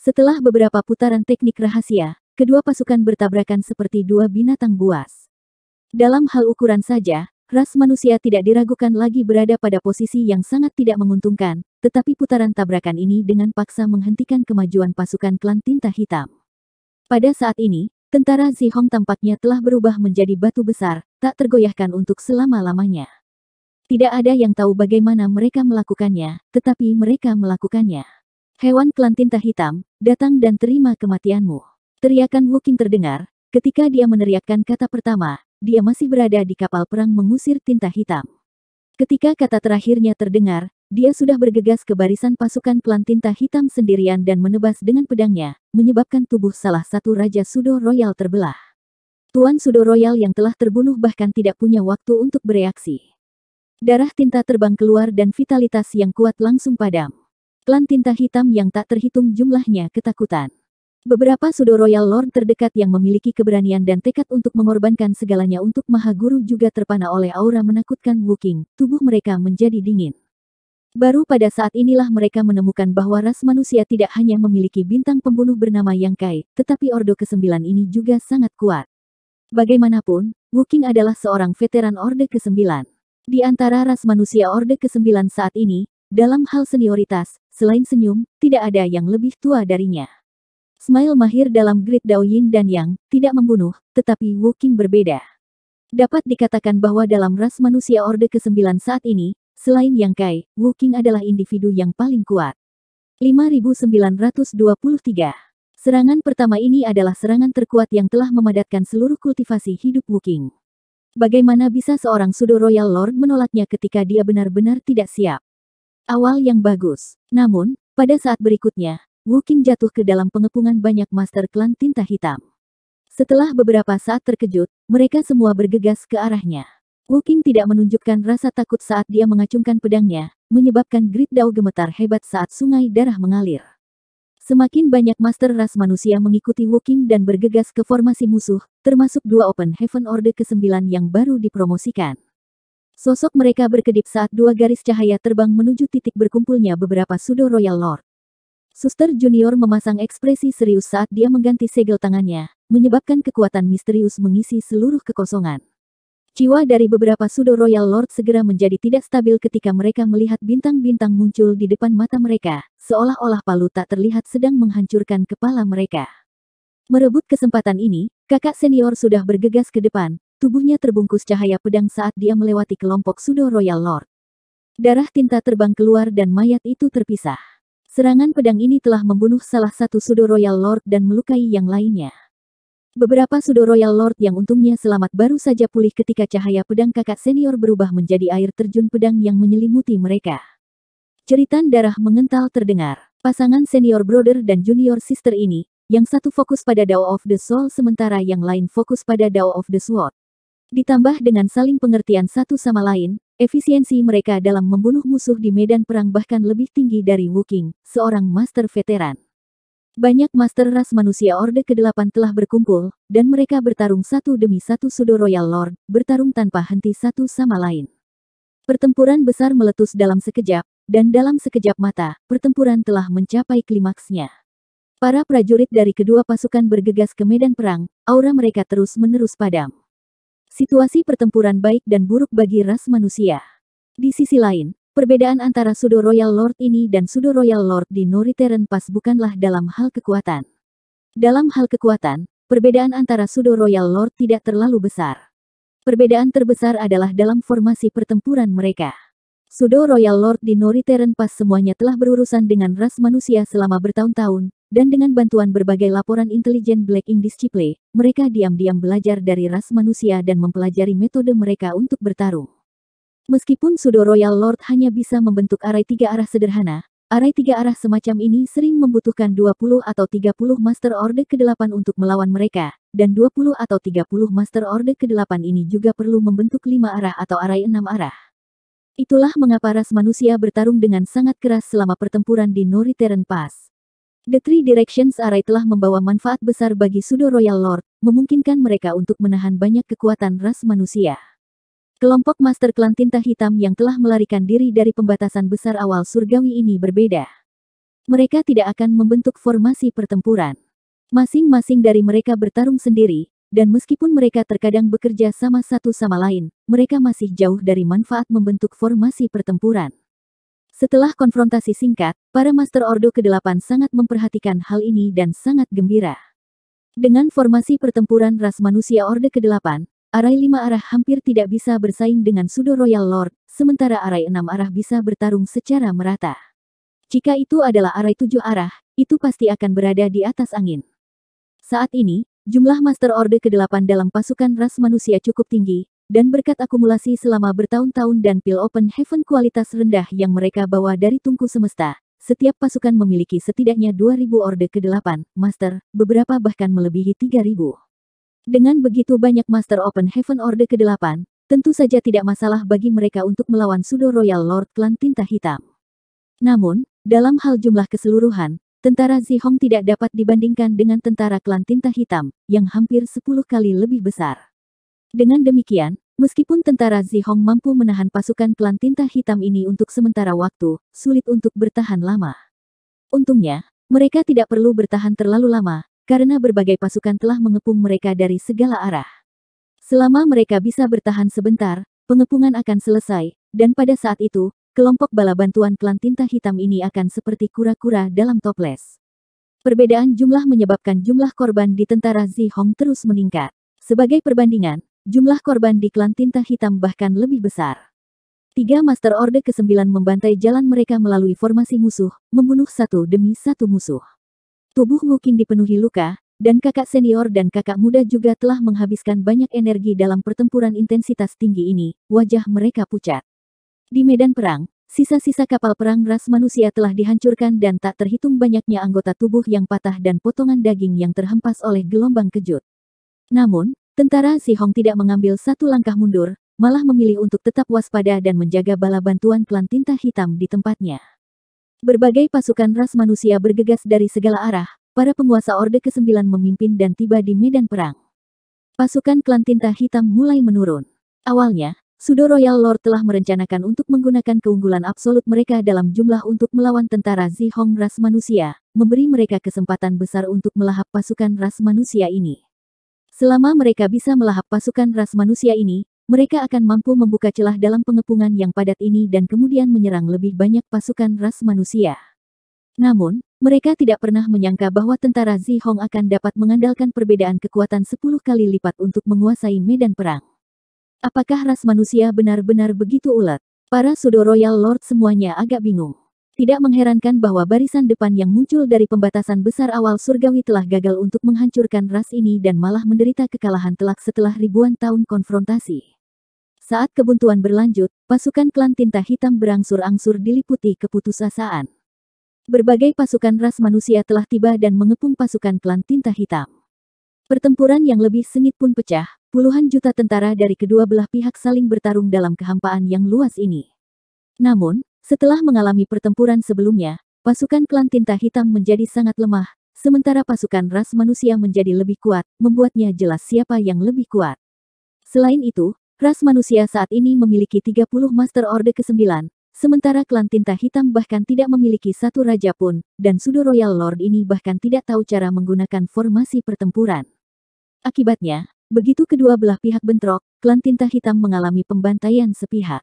Setelah beberapa putaran teknik rahasia, kedua pasukan bertabrakan seperti dua binatang buas. Dalam hal ukuran saja, ras manusia tidak diragukan lagi berada pada posisi yang sangat tidak menguntungkan, tetapi putaran tabrakan ini dengan paksa menghentikan kemajuan pasukan klan tinta hitam. Pada saat ini, tentara Zihong tampaknya telah berubah menjadi batu besar, tak tergoyahkan untuk selama-lamanya. Tidak ada yang tahu bagaimana mereka melakukannya, tetapi mereka melakukannya. Hewan klan tinta hitam, datang dan terima kematianmu. Teriakan Wuking terdengar, ketika dia meneriakkan kata pertama, dia masih berada di kapal perang mengusir tinta hitam. Ketika kata terakhirnya terdengar, dia sudah bergegas ke barisan pasukan tinta hitam sendirian dan menebas dengan pedangnya, menyebabkan tubuh salah satu Raja Sudo Royal terbelah. Tuan Sudo Royal yang telah terbunuh bahkan tidak punya waktu untuk bereaksi. Darah tinta terbang keluar dan vitalitas yang kuat langsung padam. Klan tinta hitam yang tak terhitung jumlahnya ketakutan. Beberapa Sudo Royal Lord terdekat yang memiliki keberanian dan tekad untuk mengorbankan segalanya untuk Maha Guru juga terpana oleh aura menakutkan Wuking, tubuh mereka menjadi dingin. Baru pada saat inilah mereka menemukan bahwa ras manusia tidak hanya memiliki bintang pembunuh bernama Yang Kai, tetapi Ordo ke-9 ini juga sangat kuat. Bagaimanapun, Wu Qing adalah seorang veteran Orde ke-9. Di antara ras manusia Orde ke-9 saat ini, dalam hal senioritas, selain senyum, tidak ada yang lebih tua darinya. Smile mahir dalam grid Yin dan Yang, tidak membunuh, tetapi Wu Qing berbeda. Dapat dikatakan bahwa dalam ras manusia Orde ke-9 saat ini, Selain Yang Kai, Wu Qing adalah individu yang paling kuat. 5923 Serangan pertama ini adalah serangan terkuat yang telah memadatkan seluruh kultivasi hidup Wu Qing. Bagaimana bisa seorang Sudo Royal Lord menolaknya ketika dia benar-benar tidak siap? Awal yang bagus. Namun, pada saat berikutnya, Wu Qing jatuh ke dalam pengepungan banyak master klan tinta hitam. Setelah beberapa saat terkejut, mereka semua bergegas ke arahnya. Wu King tidak menunjukkan rasa takut saat dia mengacungkan pedangnya, menyebabkan Grid Dao gemetar hebat saat sungai darah mengalir. Semakin banyak Master Ras manusia mengikuti Wu King dan bergegas ke formasi musuh, termasuk dua Open Heaven Order ke-9 yang baru dipromosikan. Sosok mereka berkedip saat dua garis cahaya terbang menuju titik berkumpulnya beberapa Sudo Royal Lord. Suster Junior memasang ekspresi serius saat dia mengganti segel tangannya, menyebabkan kekuatan misterius mengisi seluruh kekosongan. Jiwa dari beberapa Sudo Royal Lord segera menjadi tidak stabil ketika mereka melihat bintang-bintang muncul di depan mata mereka, seolah-olah palu tak terlihat sedang menghancurkan kepala mereka. Merebut kesempatan ini, kakak senior sudah bergegas ke depan, tubuhnya terbungkus cahaya pedang saat dia melewati kelompok Sudo Royal Lord. Darah tinta terbang keluar dan mayat itu terpisah. Serangan pedang ini telah membunuh salah satu Sudo Royal Lord dan melukai yang lainnya. Beberapa sudo Royal Lord yang untungnya selamat baru saja pulih ketika cahaya pedang kakak senior berubah menjadi air terjun pedang yang menyelimuti mereka. Ceritan darah mengental terdengar. Pasangan senior brother dan junior sister ini, yang satu fokus pada Dao of the Soul sementara yang lain fokus pada Dao of the Sword. Ditambah dengan saling pengertian satu sama lain, efisiensi mereka dalam membunuh musuh di medan perang bahkan lebih tinggi dari Wu Qing, seorang master veteran. Banyak master ras manusia Orde ke-8 telah berkumpul, dan mereka bertarung satu demi satu Sudo Royal Lord, bertarung tanpa henti satu sama lain. Pertempuran besar meletus dalam sekejap, dan dalam sekejap mata, pertempuran telah mencapai klimaksnya. Para prajurit dari kedua pasukan bergegas ke medan perang, aura mereka terus-menerus padam. Situasi pertempuran baik dan buruk bagi ras manusia. Di sisi lain, Perbedaan antara Sudo Royal Lord ini dan Sudo Royal Lord di Noriteren Pass bukanlah dalam hal kekuatan. Dalam hal kekuatan, perbedaan antara Sudo Royal Lord tidak terlalu besar. Perbedaan terbesar adalah dalam formasi pertempuran mereka. Sudo Royal Lord di Noriteren Pass semuanya telah berurusan dengan ras manusia selama bertahun-tahun, dan dengan bantuan berbagai laporan intelijen Black Ink Chipley, mereka diam-diam belajar dari ras manusia dan mempelajari metode mereka untuk bertarung. Meskipun Sudo Royal Lord hanya bisa membentuk array tiga arah sederhana, array tiga arah semacam ini sering membutuhkan 20 atau 30 Master Order ke-8 untuk melawan mereka, dan 20 atau 30 Master Order ke-8 ini juga perlu membentuk lima arah atau array enam arah. Itulah mengapa ras manusia bertarung dengan sangat keras selama pertempuran di Noriteren Pass. The Three Directions Array telah membawa manfaat besar bagi Sudo Royal Lord, memungkinkan mereka untuk menahan banyak kekuatan ras manusia. Kelompok Master Klan Tinta Hitam yang telah melarikan diri dari pembatasan besar awal surgawi ini berbeda. Mereka tidak akan membentuk formasi pertempuran. Masing-masing dari mereka bertarung sendiri, dan meskipun mereka terkadang bekerja sama satu sama lain, mereka masih jauh dari manfaat membentuk formasi pertempuran. Setelah konfrontasi singkat, para Master Ordo ke-8 sangat memperhatikan hal ini dan sangat gembira. Dengan formasi pertempuran ras manusia Orde ke-8, Arai lima arah hampir tidak bisa bersaing dengan Sudo Royal Lord, sementara arai enam arah bisa bertarung secara merata. Jika itu adalah arai tujuh arah, itu pasti akan berada di atas angin. Saat ini, jumlah Master Orde ke-8 dalam pasukan ras manusia cukup tinggi, dan berkat akumulasi selama bertahun-tahun dan pil open heaven kualitas rendah yang mereka bawa dari tungku semesta, setiap pasukan memiliki setidaknya 2.000 Orde ke-8, Master, beberapa bahkan melebihi 3.000. Dengan begitu banyak Master Open Heaven Order ke-8, tentu saja tidak masalah bagi mereka untuk melawan Sudo Royal Lord Klan Tinta Hitam. Namun, dalam hal jumlah keseluruhan, tentara Zihong tidak dapat dibandingkan dengan tentara Klan Tinta Hitam, yang hampir 10 kali lebih besar. Dengan demikian, meskipun tentara Zihong mampu menahan pasukan Klan Tinta Hitam ini untuk sementara waktu, sulit untuk bertahan lama. Untungnya, mereka tidak perlu bertahan terlalu lama, karena berbagai pasukan telah mengepung mereka dari segala arah. Selama mereka bisa bertahan sebentar, pengepungan akan selesai, dan pada saat itu, kelompok bala bantuan klan tinta hitam ini akan seperti kura-kura dalam toples. Perbedaan jumlah menyebabkan jumlah korban di tentara Zihong terus meningkat. Sebagai perbandingan, jumlah korban di klan tinta hitam bahkan lebih besar. Tiga Master Orde ke-9 membantai jalan mereka melalui formasi musuh, membunuh satu demi satu musuh. Tubuh Wuking dipenuhi luka, dan kakak senior dan kakak muda juga telah menghabiskan banyak energi dalam pertempuran intensitas tinggi ini, wajah mereka pucat. Di medan perang, sisa-sisa kapal perang ras manusia telah dihancurkan dan tak terhitung banyaknya anggota tubuh yang patah dan potongan daging yang terhempas oleh gelombang kejut. Namun, tentara Si Hong tidak mengambil satu langkah mundur, malah memilih untuk tetap waspada dan menjaga bala bantuan klan tinta hitam di tempatnya. Berbagai pasukan ras manusia bergegas dari segala arah, para penguasa Orde ke-9 memimpin dan tiba di medan perang. Pasukan klan tinta hitam mulai menurun. Awalnya, Sudo Royal Lord telah merencanakan untuk menggunakan keunggulan absolut mereka dalam jumlah untuk melawan tentara Zihong ras manusia, memberi mereka kesempatan besar untuk melahap pasukan ras manusia ini. Selama mereka bisa melahap pasukan ras manusia ini, mereka akan mampu membuka celah dalam pengepungan yang padat ini dan kemudian menyerang lebih banyak pasukan ras manusia. Namun, mereka tidak pernah menyangka bahwa tentara Zihong akan dapat mengandalkan perbedaan kekuatan 10 kali lipat untuk menguasai medan perang. Apakah ras manusia benar-benar begitu ulat? Para Sudo Royal Lord semuanya agak bingung. Tidak mengherankan bahwa barisan depan yang muncul dari pembatasan besar awal surgawi telah gagal untuk menghancurkan ras ini dan malah menderita kekalahan telak setelah ribuan tahun konfrontasi. Saat kebuntuan berlanjut, pasukan klan tinta hitam berangsur-angsur diliputi keputusasaan. Berbagai pasukan ras manusia telah tiba dan mengepung pasukan klan tinta hitam. Pertempuran yang lebih sengit pun pecah, puluhan juta tentara dari kedua belah pihak saling bertarung dalam kehampaan yang luas ini. Namun, setelah mengalami pertempuran sebelumnya, pasukan klan tinta hitam menjadi sangat lemah, sementara pasukan ras manusia menjadi lebih kuat, membuatnya jelas siapa yang lebih kuat. Selain itu, Ras manusia saat ini memiliki 30 Master Orde ke-9, sementara klan tinta hitam bahkan tidak memiliki satu raja pun, dan Sudo Royal Lord ini bahkan tidak tahu cara menggunakan formasi pertempuran. Akibatnya, begitu kedua belah pihak bentrok, klan tinta hitam mengalami pembantaian sepihak.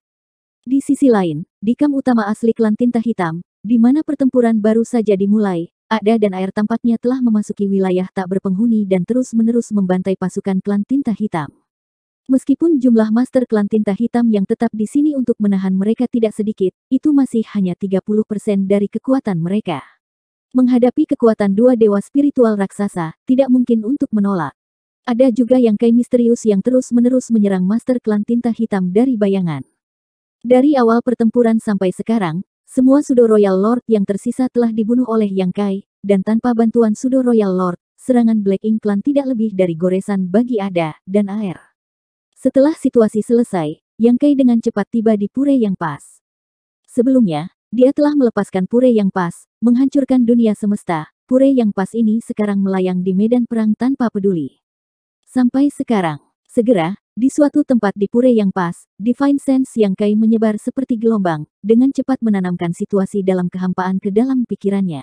Di sisi lain, di kam utama asli klan tinta hitam, di mana pertempuran baru saja dimulai, ada dan air tampaknya telah memasuki wilayah tak berpenghuni dan terus-menerus membantai pasukan klan tinta hitam. Meskipun jumlah master klan tinta hitam yang tetap di sini untuk menahan mereka tidak sedikit, itu masih hanya 30% dari kekuatan mereka. Menghadapi kekuatan dua dewa spiritual raksasa, tidak mungkin untuk menolak. Ada juga yang Kai misterius yang terus-menerus menyerang master klan tinta hitam dari bayangan. Dari awal pertempuran sampai sekarang, semua Sudo Royal Lord yang tersisa telah dibunuh oleh Yang Kai, dan tanpa bantuan Sudo Royal Lord, serangan Black Ink Clan tidak lebih dari goresan bagi Ada dan Air. Setelah situasi selesai, Yang Kai dengan cepat tiba di pure yang pas. Sebelumnya, dia telah melepaskan pure yang pas, menghancurkan dunia semesta. Pure yang pas ini sekarang melayang di medan perang tanpa peduli. Sampai sekarang, segera, di suatu tempat di pure yang pas, Divine Sense yang Kai menyebar seperti gelombang, dengan cepat menanamkan situasi dalam kehampaan ke dalam pikirannya.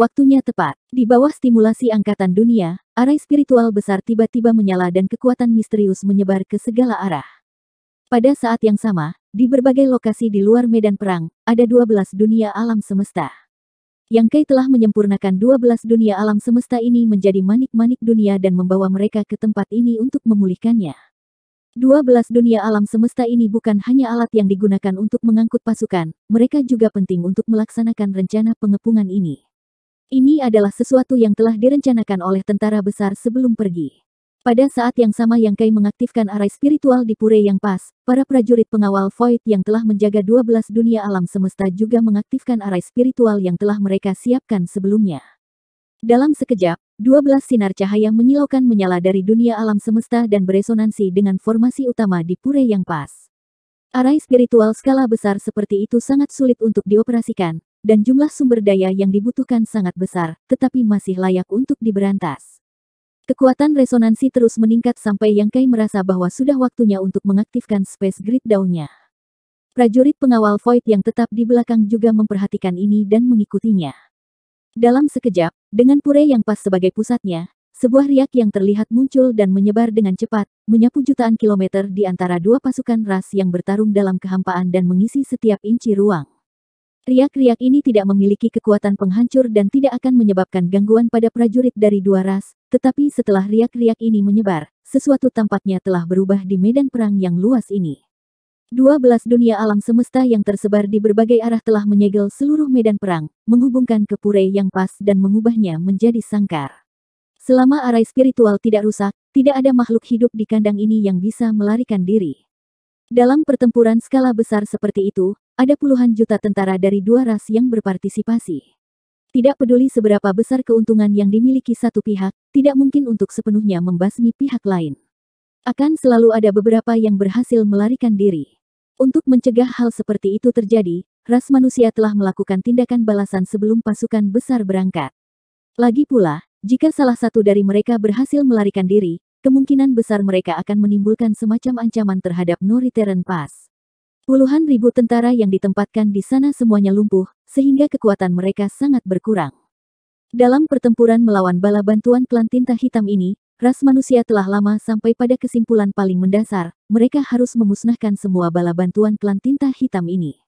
Waktunya tepat, di bawah stimulasi angkatan dunia, Arai spiritual besar tiba-tiba menyala dan kekuatan misterius menyebar ke segala arah. Pada saat yang sama, di berbagai lokasi di luar medan perang, ada 12 dunia alam semesta. Yang Kai telah menyempurnakan 12 dunia alam semesta ini menjadi manik-manik dunia dan membawa mereka ke tempat ini untuk memulihkannya. 12 dunia alam semesta ini bukan hanya alat yang digunakan untuk mengangkut pasukan, mereka juga penting untuk melaksanakan rencana pengepungan ini. Ini adalah sesuatu yang telah direncanakan oleh tentara besar sebelum pergi. Pada saat yang sama Yang Kai mengaktifkan arai spiritual di pure yang pas, para prajurit pengawal Void yang telah menjaga 12 dunia alam semesta juga mengaktifkan arai spiritual yang telah mereka siapkan sebelumnya. Dalam sekejap, 12 sinar cahaya menyilaukan menyala dari dunia alam semesta dan beresonansi dengan formasi utama di pure yang pas. Arai spiritual skala besar seperti itu sangat sulit untuk dioperasikan, dan jumlah sumber daya yang dibutuhkan sangat besar, tetapi masih layak untuk diberantas. Kekuatan resonansi terus meningkat sampai Yang Kai merasa bahwa sudah waktunya untuk mengaktifkan space grid down Prajurit pengawal Void yang tetap di belakang juga memperhatikan ini dan mengikutinya. Dalam sekejap, dengan pure yang pas sebagai pusatnya, sebuah riak yang terlihat muncul dan menyebar dengan cepat, menyapu jutaan kilometer di antara dua pasukan ras yang bertarung dalam kehampaan dan mengisi setiap inci ruang. Riak-riak ini tidak memiliki kekuatan penghancur dan tidak akan menyebabkan gangguan pada prajurit dari dua ras, tetapi setelah riak-riak ini menyebar, sesuatu tampaknya telah berubah di medan perang yang luas ini. Dua belas dunia alam semesta yang tersebar di berbagai arah telah menyegel seluruh medan perang, menghubungkan ke pure yang pas dan mengubahnya menjadi sangkar. Selama arai spiritual tidak rusak, tidak ada makhluk hidup di kandang ini yang bisa melarikan diri. Dalam pertempuran skala besar seperti itu, ada puluhan juta tentara dari dua ras yang berpartisipasi. Tidak peduli seberapa besar keuntungan yang dimiliki satu pihak, tidak mungkin untuk sepenuhnya membasmi pihak lain. Akan selalu ada beberapa yang berhasil melarikan diri. Untuk mencegah hal seperti itu terjadi, ras manusia telah melakukan tindakan balasan sebelum pasukan besar berangkat. Lagi pula, jika salah satu dari mereka berhasil melarikan diri, kemungkinan besar mereka akan menimbulkan semacam ancaman terhadap Norithern Pass. Puluhan ribu tentara yang ditempatkan di sana semuanya lumpuh, sehingga kekuatan mereka sangat berkurang. Dalam pertempuran melawan bala bantuan klan tinta hitam ini, ras manusia telah lama sampai pada kesimpulan paling mendasar, mereka harus memusnahkan semua bala bantuan klan tinta hitam ini.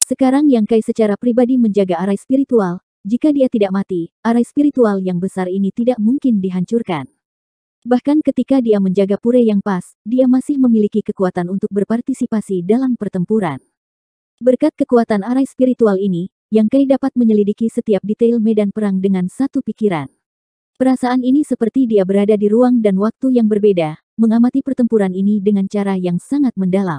Sekarang yang Kai secara pribadi menjaga arai spiritual, jika dia tidak mati, arai spiritual yang besar ini tidak mungkin dihancurkan. Bahkan ketika dia menjaga pure yang pas, dia masih memiliki kekuatan untuk berpartisipasi dalam pertempuran. Berkat kekuatan arai spiritual ini, Yang Kai dapat menyelidiki setiap detail medan perang dengan satu pikiran. Perasaan ini seperti dia berada di ruang dan waktu yang berbeda, mengamati pertempuran ini dengan cara yang sangat mendalam.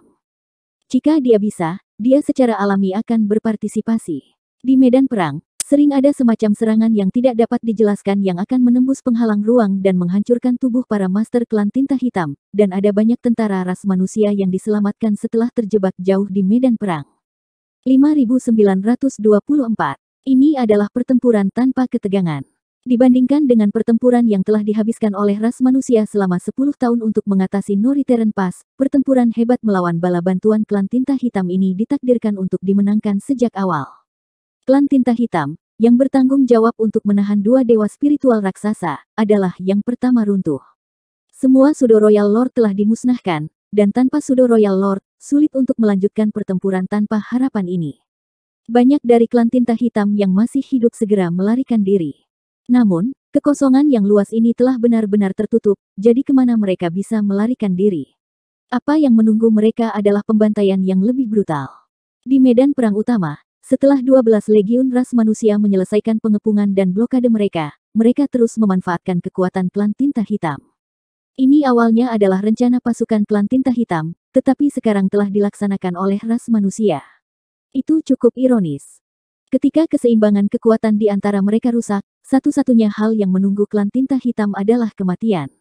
Jika dia bisa, dia secara alami akan berpartisipasi. Di medan perang, Sering ada semacam serangan yang tidak dapat dijelaskan yang akan menembus penghalang ruang dan menghancurkan tubuh para master klan tinta hitam, dan ada banyak tentara ras manusia yang diselamatkan setelah terjebak jauh di medan perang. 5924 Ini adalah pertempuran tanpa ketegangan. Dibandingkan dengan pertempuran yang telah dihabiskan oleh ras manusia selama 10 tahun untuk mengatasi Noriteren Pass, pertempuran hebat melawan bala bantuan klan tinta hitam ini ditakdirkan untuk dimenangkan sejak awal. Klan tinta hitam, yang bertanggung jawab untuk menahan dua dewa spiritual raksasa, adalah yang pertama runtuh. Semua Sudo Royal Lord telah dimusnahkan, dan tanpa Sudo Royal Lord, sulit untuk melanjutkan pertempuran tanpa harapan ini. Banyak dari klan tinta hitam yang masih hidup segera melarikan diri. Namun, kekosongan yang luas ini telah benar-benar tertutup, jadi kemana mereka bisa melarikan diri? Apa yang menunggu mereka adalah pembantaian yang lebih brutal. Di medan perang utama, setelah 12 legiun ras manusia menyelesaikan pengepungan dan blokade mereka, mereka terus memanfaatkan kekuatan klan tinta hitam. Ini awalnya adalah rencana pasukan klan tinta hitam, tetapi sekarang telah dilaksanakan oleh ras manusia. Itu cukup ironis. Ketika keseimbangan kekuatan di antara mereka rusak, satu-satunya hal yang menunggu klan tinta hitam adalah kematian.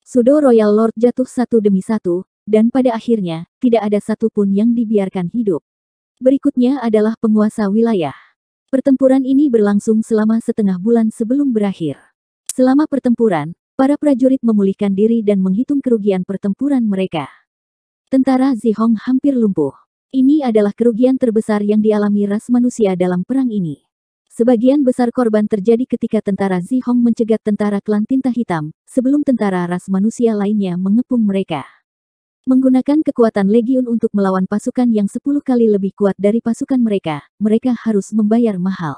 Sudo Royal Lord jatuh satu demi satu, dan pada akhirnya, tidak ada satupun yang dibiarkan hidup. Berikutnya adalah penguasa wilayah. Pertempuran ini berlangsung selama setengah bulan sebelum berakhir. Selama pertempuran, para prajurit memulihkan diri dan menghitung kerugian pertempuran mereka. Tentara Zihong hampir lumpuh. Ini adalah kerugian terbesar yang dialami ras manusia dalam perang ini. Sebagian besar korban terjadi ketika tentara Zihong mencegat tentara klan tinta hitam, sebelum tentara ras manusia lainnya mengepung mereka. Menggunakan kekuatan legiun untuk melawan pasukan yang sepuluh kali lebih kuat dari pasukan mereka, mereka harus membayar mahal.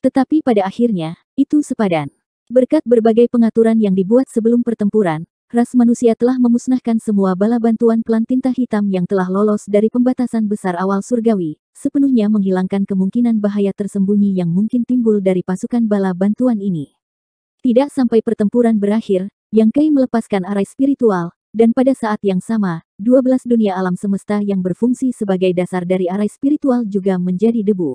Tetapi pada akhirnya, itu sepadan. Berkat berbagai pengaturan yang dibuat sebelum pertempuran, ras manusia telah memusnahkan semua bala bantuan tinta hitam yang telah lolos dari pembatasan besar awal surgawi, sepenuhnya menghilangkan kemungkinan bahaya tersembunyi yang mungkin timbul dari pasukan bala bantuan ini. Tidak sampai pertempuran berakhir, Yang Kai melepaskan arai spiritual, dan pada saat yang sama, 12 dunia alam semesta yang berfungsi sebagai dasar dari arai spiritual juga menjadi debu.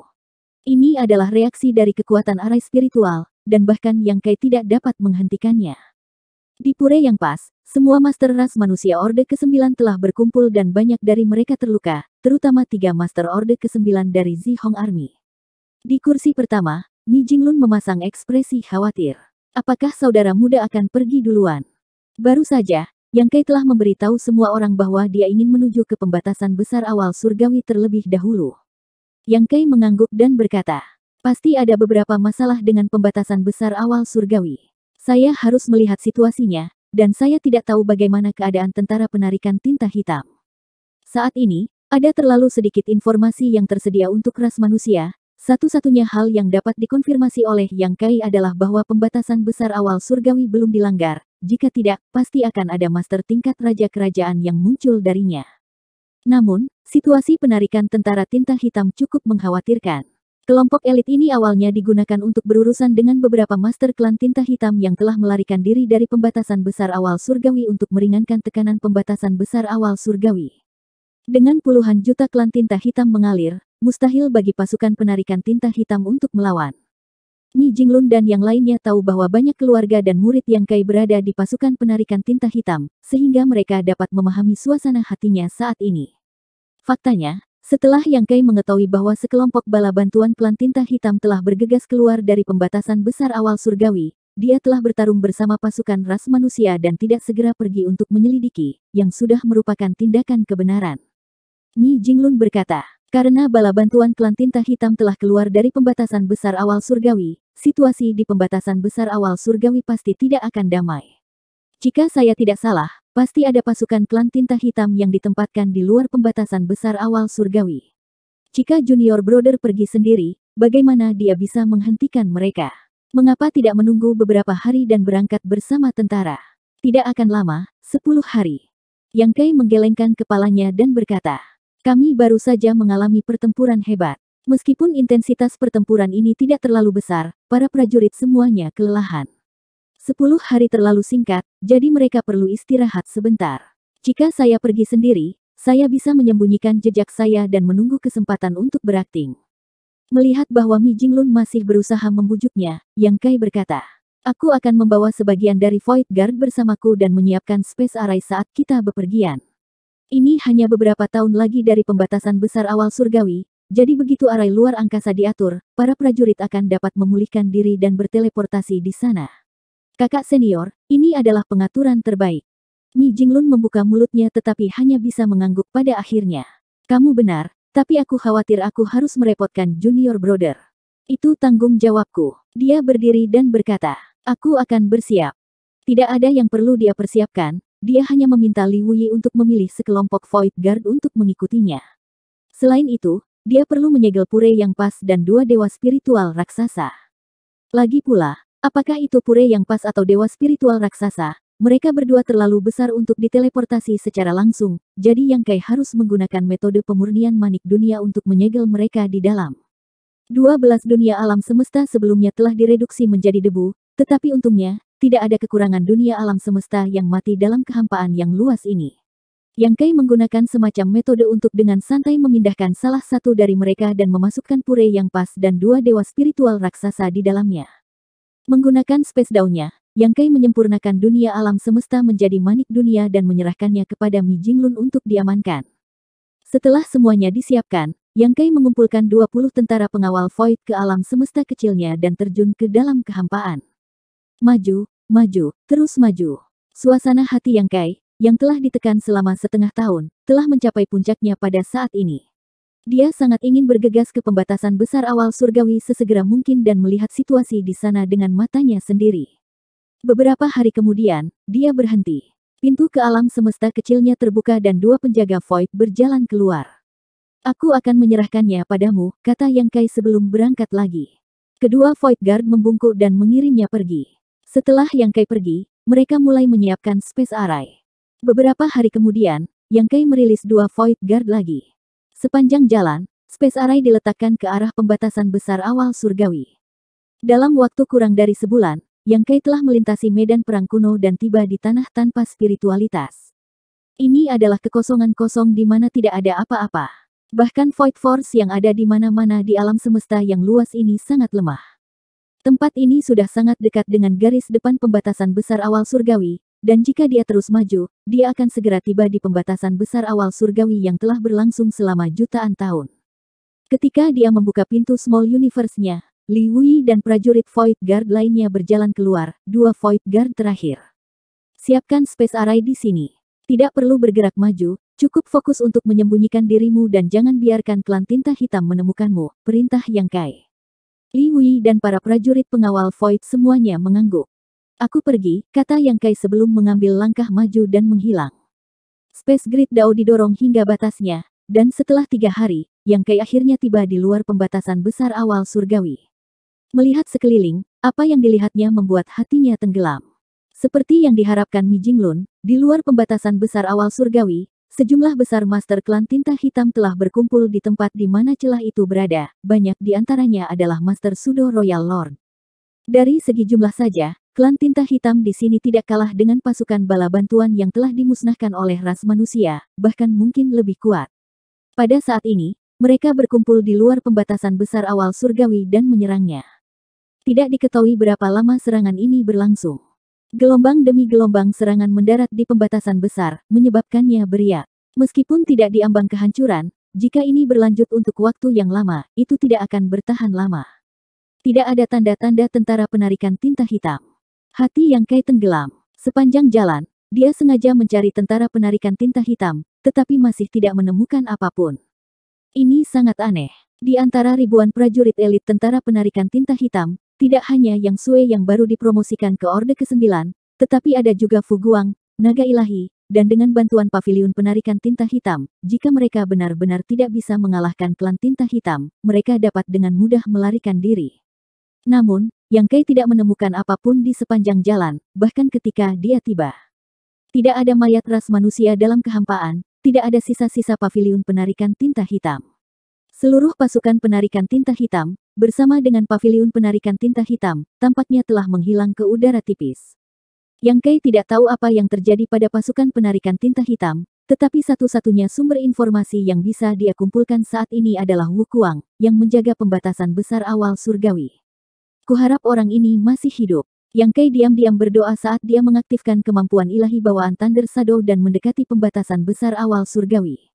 Ini adalah reaksi dari kekuatan arai spiritual, dan bahkan yang Kai tidak dapat menghentikannya. Di pure yang pas, semua master ras manusia Orde ke-9 telah berkumpul dan banyak dari mereka terluka, terutama tiga master Orde ke-9 dari Zihong Army. Di kursi pertama, Mi Jinglun memasang ekspresi khawatir. Apakah saudara muda akan pergi duluan? Baru saja, yang Kai telah memberitahu semua orang bahwa dia ingin menuju ke pembatasan besar awal surgawi terlebih dahulu. Yang Kai mengangguk dan berkata, pasti ada beberapa masalah dengan pembatasan besar awal surgawi. Saya harus melihat situasinya, dan saya tidak tahu bagaimana keadaan tentara penarikan tinta hitam. Saat ini, ada terlalu sedikit informasi yang tersedia untuk ras manusia, satu-satunya hal yang dapat dikonfirmasi oleh Yang Kai adalah bahwa pembatasan besar awal surgawi belum dilanggar, jika tidak, pasti akan ada master tingkat raja kerajaan yang muncul darinya. Namun, situasi penarikan tentara tinta hitam cukup mengkhawatirkan. Kelompok elit ini awalnya digunakan untuk berurusan dengan beberapa master klan tinta hitam yang telah melarikan diri dari pembatasan besar awal surgawi untuk meringankan tekanan pembatasan besar awal surgawi. Dengan puluhan juta klan tinta hitam mengalir, mustahil bagi pasukan penarikan tinta hitam untuk melawan. Mi Jinglun dan yang lainnya tahu bahwa banyak keluarga dan murid yang Kai berada di pasukan penarikan tinta hitam, sehingga mereka dapat memahami suasana hatinya saat ini. Faktanya, setelah Yang Kai mengetahui bahwa sekelompok bala bantuan klan tinta hitam telah bergegas keluar dari pembatasan besar awal surgawi, dia telah bertarung bersama pasukan ras manusia dan tidak segera pergi untuk menyelidiki, yang sudah merupakan tindakan kebenaran. Mi Jinglun berkata, karena bala bantuan klan tinta hitam telah keluar dari pembatasan besar awal surgawi, situasi di pembatasan besar awal surgawi pasti tidak akan damai. Jika saya tidak salah, pasti ada pasukan klan tinta hitam yang ditempatkan di luar pembatasan besar awal surgawi. Jika Junior Brother pergi sendiri, bagaimana dia bisa menghentikan mereka? Mengapa tidak menunggu beberapa hari dan berangkat bersama tentara? Tidak akan lama, sepuluh hari. Yang Kai menggelengkan kepalanya dan berkata, kami baru saja mengalami pertempuran hebat. Meskipun intensitas pertempuran ini tidak terlalu besar, para prajurit semuanya kelelahan. Sepuluh hari terlalu singkat, jadi mereka perlu istirahat sebentar. Jika saya pergi sendiri, saya bisa menyembunyikan jejak saya dan menunggu kesempatan untuk berakting. Melihat bahwa Mi Jinglun masih berusaha membujuknya, Yang Kai berkata, Aku akan membawa sebagian dari Void Guard bersamaku dan menyiapkan space array saat kita bepergian. Ini hanya beberapa tahun lagi dari pembatasan besar awal surgawi, jadi begitu arai luar angkasa diatur, para prajurit akan dapat memulihkan diri dan berteleportasi di sana. Kakak senior, ini adalah pengaturan terbaik. Mi Jinglun membuka mulutnya tetapi hanya bisa mengangguk pada akhirnya. Kamu benar, tapi aku khawatir aku harus merepotkan junior brother. Itu tanggung jawabku. Dia berdiri dan berkata, aku akan bersiap. Tidak ada yang perlu dia persiapkan, dia hanya meminta Li Wuyi untuk memilih sekelompok Void Guard untuk mengikutinya. Selain itu, dia perlu menyegel pure yang pas dan dua dewa spiritual raksasa. Lagi pula, apakah itu pure yang pas atau dewa spiritual raksasa? Mereka berdua terlalu besar untuk diteleportasi secara langsung, jadi Yang Kai harus menggunakan metode pemurnian manik dunia untuk menyegel mereka di dalam. Dua belas dunia alam semesta sebelumnya telah direduksi menjadi debu, tetapi untungnya, tidak ada kekurangan dunia alam semesta yang mati dalam kehampaan yang luas ini. Yang Kai menggunakan semacam metode untuk dengan santai memindahkan salah satu dari mereka dan memasukkan pure yang pas dan dua dewa spiritual raksasa di dalamnya. Menggunakan space daunnya, Yang Kai menyempurnakan dunia alam semesta menjadi manik dunia dan menyerahkannya kepada Mi Jinglun untuk diamankan. Setelah semuanya disiapkan, yang Kai mengumpulkan 20 tentara pengawal void ke alam semesta kecilnya dan terjun ke dalam kehampaan. Maju, maju, terus maju. Suasana hati yang kai, yang telah ditekan selama setengah tahun, telah mencapai puncaknya pada saat ini. Dia sangat ingin bergegas ke pembatasan besar awal surgawi sesegera mungkin dan melihat situasi di sana dengan matanya sendiri. Beberapa hari kemudian, dia berhenti. Pintu ke alam semesta kecilnya terbuka dan dua penjaga void berjalan keluar. Aku akan menyerahkannya padamu, kata Yang Kai sebelum berangkat lagi. Kedua void guard membungkuk dan mengirimnya pergi. Setelah Yang Kai pergi, mereka mulai menyiapkan space array. Beberapa hari kemudian, Yang Kai merilis dua Void Guard lagi. Sepanjang jalan, space array diletakkan ke arah pembatasan besar awal surgawi. Dalam waktu kurang dari sebulan, Yang Kai telah melintasi medan perang kuno dan tiba di tanah tanpa spiritualitas. Ini adalah kekosongan kosong di mana tidak ada apa-apa. Bahkan Void Force yang ada di mana-mana di alam semesta yang luas ini sangat lemah. Tempat ini sudah sangat dekat dengan garis depan pembatasan besar awal surgawi, dan jika dia terus maju, dia akan segera tiba di pembatasan besar awal surgawi yang telah berlangsung selama jutaan tahun. Ketika dia membuka pintu small universe-nya, Li Wei dan prajurit Void Guard lainnya berjalan keluar, dua Void Guard terakhir. Siapkan space array di sini. Tidak perlu bergerak maju, cukup fokus untuk menyembunyikan dirimu dan jangan biarkan klan tinta hitam menemukanmu, perintah yang kai. Li Wei dan para prajurit pengawal Void semuanya mengangguk. Aku pergi, kata Yang Kai sebelum mengambil langkah maju dan menghilang. Space Grid Dao didorong hingga batasnya, dan setelah tiga hari, Yang Kai akhirnya tiba di luar pembatasan besar awal surgawi. Melihat sekeliling, apa yang dilihatnya membuat hatinya tenggelam. Seperti yang diharapkan Mi Jinglun, di luar pembatasan besar awal surgawi, Sejumlah besar master klan tinta hitam telah berkumpul di tempat di mana celah itu berada, banyak di antaranya adalah master Sudo Royal Lord. Dari segi jumlah saja, klan tinta hitam di sini tidak kalah dengan pasukan bala bantuan yang telah dimusnahkan oleh ras manusia, bahkan mungkin lebih kuat. Pada saat ini, mereka berkumpul di luar pembatasan besar awal surgawi dan menyerangnya. Tidak diketahui berapa lama serangan ini berlangsung. Gelombang demi gelombang serangan mendarat di pembatasan besar, menyebabkannya beria. Meskipun tidak diambang kehancuran, jika ini berlanjut untuk waktu yang lama, itu tidak akan bertahan lama. Tidak ada tanda-tanda tentara penarikan tinta hitam. Hati yang Kai tenggelam. Sepanjang jalan, dia sengaja mencari tentara penarikan tinta hitam, tetapi masih tidak menemukan apapun. Ini sangat aneh. Di antara ribuan prajurit elit tentara penarikan tinta hitam, tidak hanya Yang Sue yang baru dipromosikan ke Orde ke-9, tetapi ada juga Fuguang, Naga Ilahi, dan dengan bantuan pavilion penarikan tinta hitam, jika mereka benar-benar tidak bisa mengalahkan klan tinta hitam, mereka dapat dengan mudah melarikan diri. Namun, Yang Kai tidak menemukan apapun di sepanjang jalan, bahkan ketika dia tiba. Tidak ada mayat ras manusia dalam kehampaan, tidak ada sisa-sisa pavilion penarikan tinta hitam. Seluruh pasukan penarikan tinta hitam, bersama dengan paviliun penarikan tinta hitam, tampaknya telah menghilang ke udara tipis. Yang Kei tidak tahu apa yang terjadi pada pasukan penarikan tinta hitam, tetapi satu-satunya sumber informasi yang bisa dia kumpulkan saat ini adalah Wukuang, yang menjaga pembatasan besar awal surgawi. Kuharap orang ini masih hidup. Yang Kei diam-diam berdoa saat dia mengaktifkan kemampuan ilahi bawaan Thunder Shadow dan mendekati pembatasan besar awal surgawi.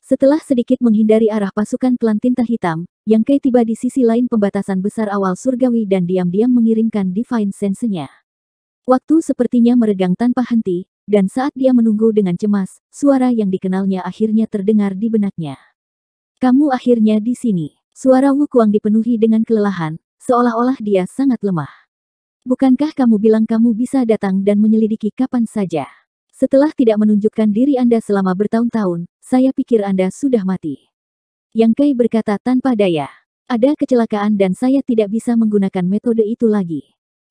Setelah sedikit menghindari arah pasukan pelan tinta hitam, yang Kei tiba di sisi lain pembatasan besar awal surgawi dan diam-diam mengirimkan divine sense-nya. Waktu sepertinya meregang tanpa henti, dan saat dia menunggu dengan cemas, suara yang dikenalnya akhirnya terdengar di benaknya. Kamu akhirnya di sini. Suara Wukuang dipenuhi dengan kelelahan, seolah-olah dia sangat lemah. Bukankah kamu bilang kamu bisa datang dan menyelidiki kapan saja? Setelah tidak menunjukkan diri Anda selama bertahun-tahun, saya pikir Anda sudah mati. Yang Kai berkata tanpa daya. Ada kecelakaan dan saya tidak bisa menggunakan metode itu lagi.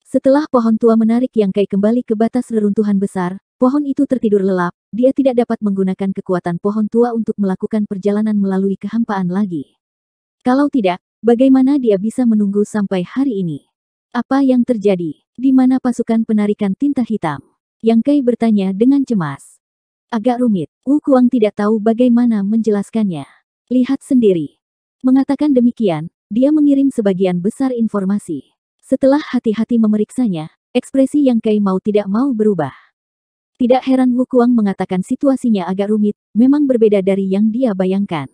Setelah pohon tua menarik Yang Kai kembali ke batas reruntuhan besar, pohon itu tertidur lelap, dia tidak dapat menggunakan kekuatan pohon tua untuk melakukan perjalanan melalui kehampaan lagi. Kalau tidak, bagaimana dia bisa menunggu sampai hari ini? Apa yang terjadi? Di mana pasukan penarikan tinta hitam? Yang Kai bertanya dengan cemas. Agak rumit, Wu Kuang tidak tahu bagaimana menjelaskannya. Lihat sendiri. Mengatakan demikian, dia mengirim sebagian besar informasi. Setelah hati-hati memeriksanya, ekspresi yang Kai mau tidak mau berubah. Tidak heran Wu Kuang mengatakan situasinya agak rumit, memang berbeda dari yang dia bayangkan.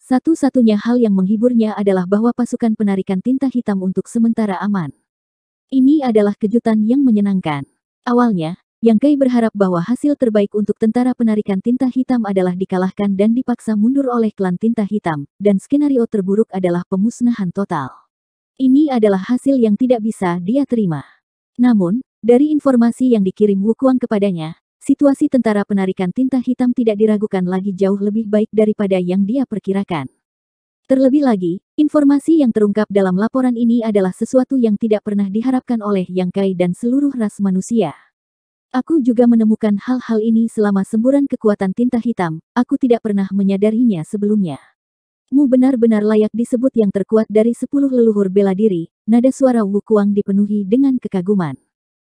Satu-satunya hal yang menghiburnya adalah bahwa pasukan penarikan tinta hitam untuk sementara aman. Ini adalah kejutan yang menyenangkan. Awalnya, yang Kai berharap bahwa hasil terbaik untuk tentara penarikan tinta hitam adalah dikalahkan dan dipaksa mundur oleh klan tinta hitam, dan skenario terburuk adalah pemusnahan total. Ini adalah hasil yang tidak bisa dia terima. Namun, dari informasi yang dikirim Wukuang kepadanya, situasi tentara penarikan tinta hitam tidak diragukan lagi jauh lebih baik daripada yang dia perkirakan. Terlebih lagi, informasi yang terungkap dalam laporan ini adalah sesuatu yang tidak pernah diharapkan oleh Yang Kai dan seluruh ras manusia. Aku juga menemukan hal-hal ini selama semburan kekuatan tinta hitam, aku tidak pernah menyadarinya sebelumnya. Mu benar-benar layak disebut yang terkuat dari sepuluh leluhur bela diri, nada suara Wukuang dipenuhi dengan kekaguman.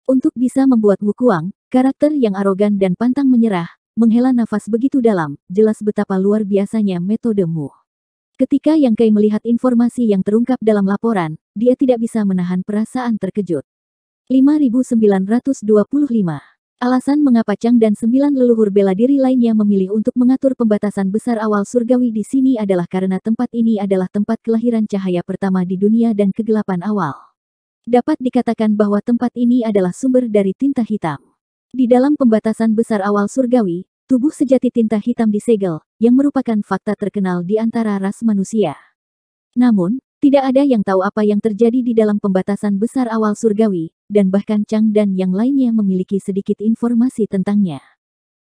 Untuk bisa membuat Wukuang, karakter yang arogan dan pantang menyerah, menghela nafas begitu dalam, jelas betapa luar biasanya metode Mu. Ketika Yang Kai melihat informasi yang terungkap dalam laporan, dia tidak bisa menahan perasaan terkejut. 5925. Alasan mengapa Chang dan sembilan leluhur bela diri lainnya memilih untuk mengatur pembatasan besar awal surgawi di sini adalah karena tempat ini adalah tempat kelahiran cahaya pertama di dunia dan kegelapan awal. Dapat dikatakan bahwa tempat ini adalah sumber dari tinta hitam. Di dalam pembatasan besar awal surgawi, tubuh sejati tinta hitam disegel, yang merupakan fakta terkenal di antara ras manusia. Namun, tidak ada yang tahu apa yang terjadi di dalam pembatasan besar awal surgawi, dan bahkan Chang dan yang lainnya memiliki sedikit informasi tentangnya.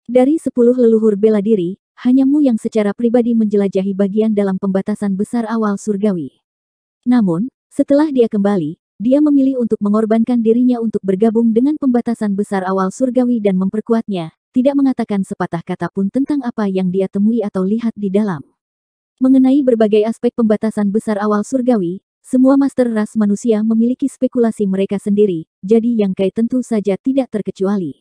Dari sepuluh leluhur bela diri, hanya Mu yang secara pribadi menjelajahi bagian dalam pembatasan besar awal surgawi. Namun, setelah dia kembali, dia memilih untuk mengorbankan dirinya untuk bergabung dengan pembatasan besar awal surgawi dan memperkuatnya, tidak mengatakan sepatah kata pun tentang apa yang dia temui atau lihat di dalam. Mengenai berbagai aspek pembatasan besar awal surgawi, semua master ras manusia memiliki spekulasi mereka sendiri, jadi Yang Kai tentu saja tidak terkecuali.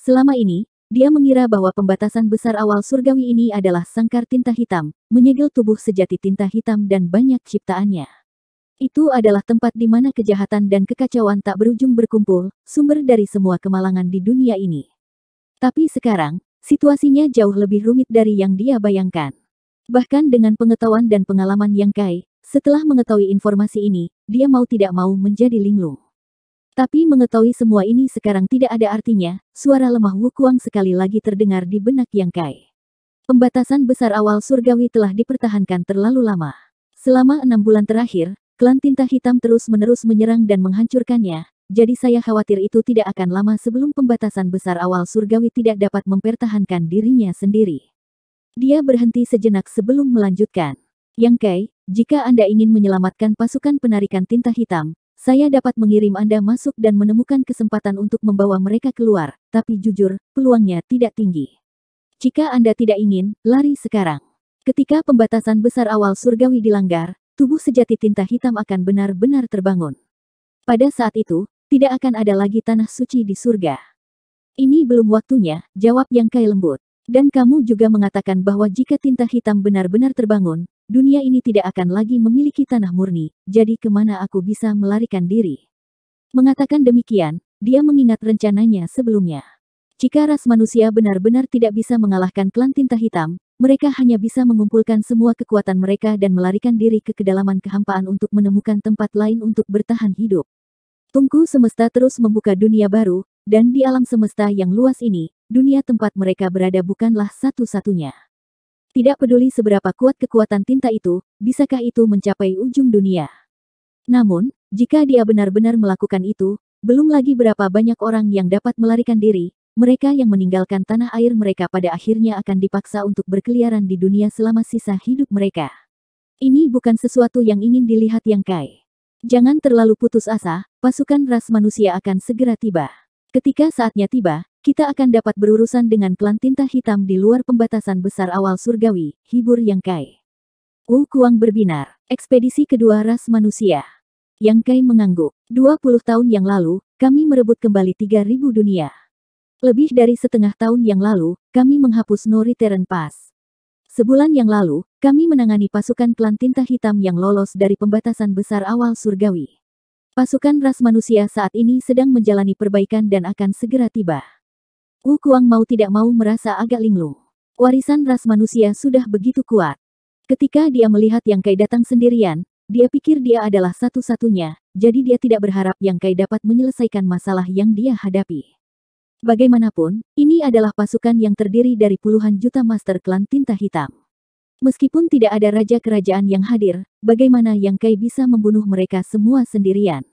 Selama ini, dia mengira bahwa pembatasan besar awal surgawi ini adalah sangkar tinta hitam, menyegel tubuh sejati tinta hitam dan banyak ciptaannya. Itu adalah tempat di mana kejahatan dan kekacauan tak berujung berkumpul, sumber dari semua kemalangan di dunia ini. Tapi sekarang, situasinya jauh lebih rumit dari yang dia bayangkan. Bahkan dengan pengetahuan dan pengalaman yang Kai. Setelah mengetahui informasi ini, dia mau tidak mau menjadi linglung. Tapi mengetahui semua ini sekarang tidak ada artinya, suara lemah Wukuang sekali lagi terdengar di benak Yang Kai. Pembatasan besar awal surgawi telah dipertahankan terlalu lama. Selama enam bulan terakhir, klan tinta hitam terus-menerus menyerang dan menghancurkannya, jadi saya khawatir itu tidak akan lama sebelum pembatasan besar awal surgawi tidak dapat mempertahankan dirinya sendiri. Dia berhenti sejenak sebelum melanjutkan. Yang Kai, jika Anda ingin menyelamatkan pasukan penarikan tinta hitam, saya dapat mengirim Anda masuk dan menemukan kesempatan untuk membawa mereka keluar, tapi jujur, peluangnya tidak tinggi. Jika Anda tidak ingin, lari sekarang. Ketika pembatasan besar awal surgawi dilanggar, tubuh sejati tinta hitam akan benar-benar terbangun. Pada saat itu, tidak akan ada lagi tanah suci di surga. Ini belum waktunya, jawab yang Kai lembut. Dan kamu juga mengatakan bahwa jika tinta hitam benar-benar terbangun, dunia ini tidak akan lagi memiliki tanah murni, jadi kemana aku bisa melarikan diri? Mengatakan demikian, dia mengingat rencananya sebelumnya. Jika ras manusia benar-benar tidak bisa mengalahkan klan tinta hitam, mereka hanya bisa mengumpulkan semua kekuatan mereka dan melarikan diri ke kedalaman kehampaan untuk menemukan tempat lain untuk bertahan hidup. Tungku semesta terus membuka dunia baru, dan di alam semesta yang luas ini, dunia tempat mereka berada bukanlah satu-satunya. Tidak peduli seberapa kuat kekuatan tinta itu, bisakah itu mencapai ujung dunia? Namun, jika dia benar-benar melakukan itu, belum lagi berapa banyak orang yang dapat melarikan diri, mereka yang meninggalkan tanah air mereka pada akhirnya akan dipaksa untuk berkeliaran di dunia selama sisa hidup mereka. Ini bukan sesuatu yang ingin dilihat yang kai. Jangan terlalu putus asa, pasukan ras manusia akan segera tiba. Ketika saatnya tiba, kita akan dapat berurusan dengan klan tinta hitam di luar pembatasan besar awal surgawi, hibur yang kai. Wu Kuang berbinar, ekspedisi kedua ras manusia. Yang kai mengangguk, 20 tahun yang lalu, kami merebut kembali 3000 dunia. Lebih dari setengah tahun yang lalu, kami menghapus Nori Teren Pass. Sebulan yang lalu, kami menangani pasukan klan tinta hitam yang lolos dari pembatasan besar awal surgawi. Pasukan ras manusia saat ini sedang menjalani perbaikan dan akan segera tiba. Wu Kuang mau tidak mau merasa agak linglung. Warisan ras manusia sudah begitu kuat. Ketika dia melihat Yang Kai datang sendirian, dia pikir dia adalah satu-satunya, jadi dia tidak berharap Yang Kai dapat menyelesaikan masalah yang dia hadapi. Bagaimanapun, ini adalah pasukan yang terdiri dari puluhan juta master klan tinta hitam. Meskipun tidak ada raja kerajaan yang hadir, bagaimana Yang Kai bisa membunuh mereka semua sendirian?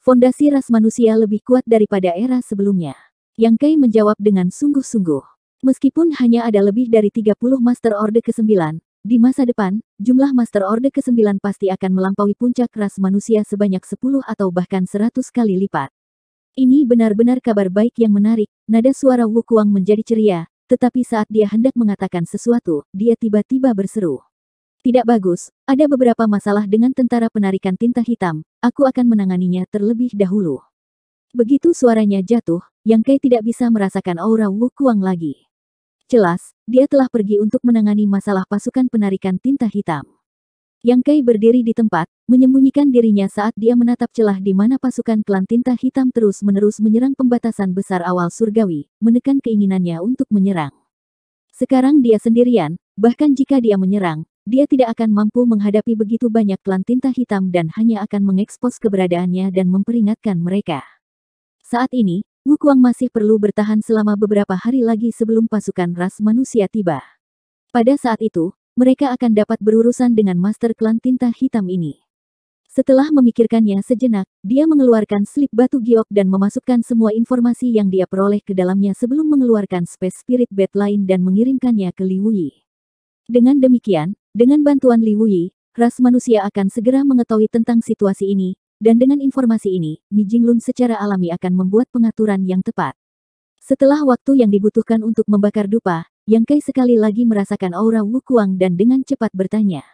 Fondasi ras manusia lebih kuat daripada era sebelumnya. Yang Kai menjawab dengan sungguh-sungguh. Meskipun hanya ada lebih dari 30 Master Order ke-9, di masa depan, jumlah Master orde ke-9 pasti akan melampaui puncak ras manusia sebanyak 10 atau bahkan 100 kali lipat. Ini benar-benar kabar baik yang menarik, nada suara Wu Kuang menjadi ceria, tetapi saat dia hendak mengatakan sesuatu, dia tiba-tiba berseru. Tidak bagus, ada beberapa masalah dengan tentara penarikan tinta hitam, aku akan menanganinya terlebih dahulu. Begitu suaranya jatuh, yang Kei tidak bisa merasakan aura Wu Kuang lagi. Jelas, dia telah pergi untuk menangani masalah pasukan penarikan tinta hitam. Yang Kei berdiri di tempat, menyembunyikan dirinya saat dia menatap celah di mana pasukan klan tinta hitam terus-menerus menyerang pembatasan besar awal surgawi, menekan keinginannya untuk menyerang. Sekarang dia sendirian, bahkan jika dia menyerang, dia tidak akan mampu menghadapi begitu banyak klan tinta hitam dan hanya akan mengekspos keberadaannya dan memperingatkan mereka. Saat ini, Wu Kuang masih perlu bertahan selama beberapa hari lagi sebelum pasukan ras manusia tiba. Pada saat itu, mereka akan dapat berurusan dengan master klan tinta hitam ini. Setelah memikirkannya sejenak, dia mengeluarkan slip batu giok dan memasukkan semua informasi yang dia peroleh ke dalamnya sebelum mengeluarkan space spirit bat lain dan mengirimkannya ke Wuyi. Dengan demikian, dengan bantuan Wuyi, ras manusia akan segera mengetahui tentang situasi ini, dan dengan informasi ini, Mi Jinglun secara alami akan membuat pengaturan yang tepat. Setelah waktu yang dibutuhkan untuk membakar dupa, Yang Kai sekali lagi merasakan aura Wukuang dan dengan cepat bertanya.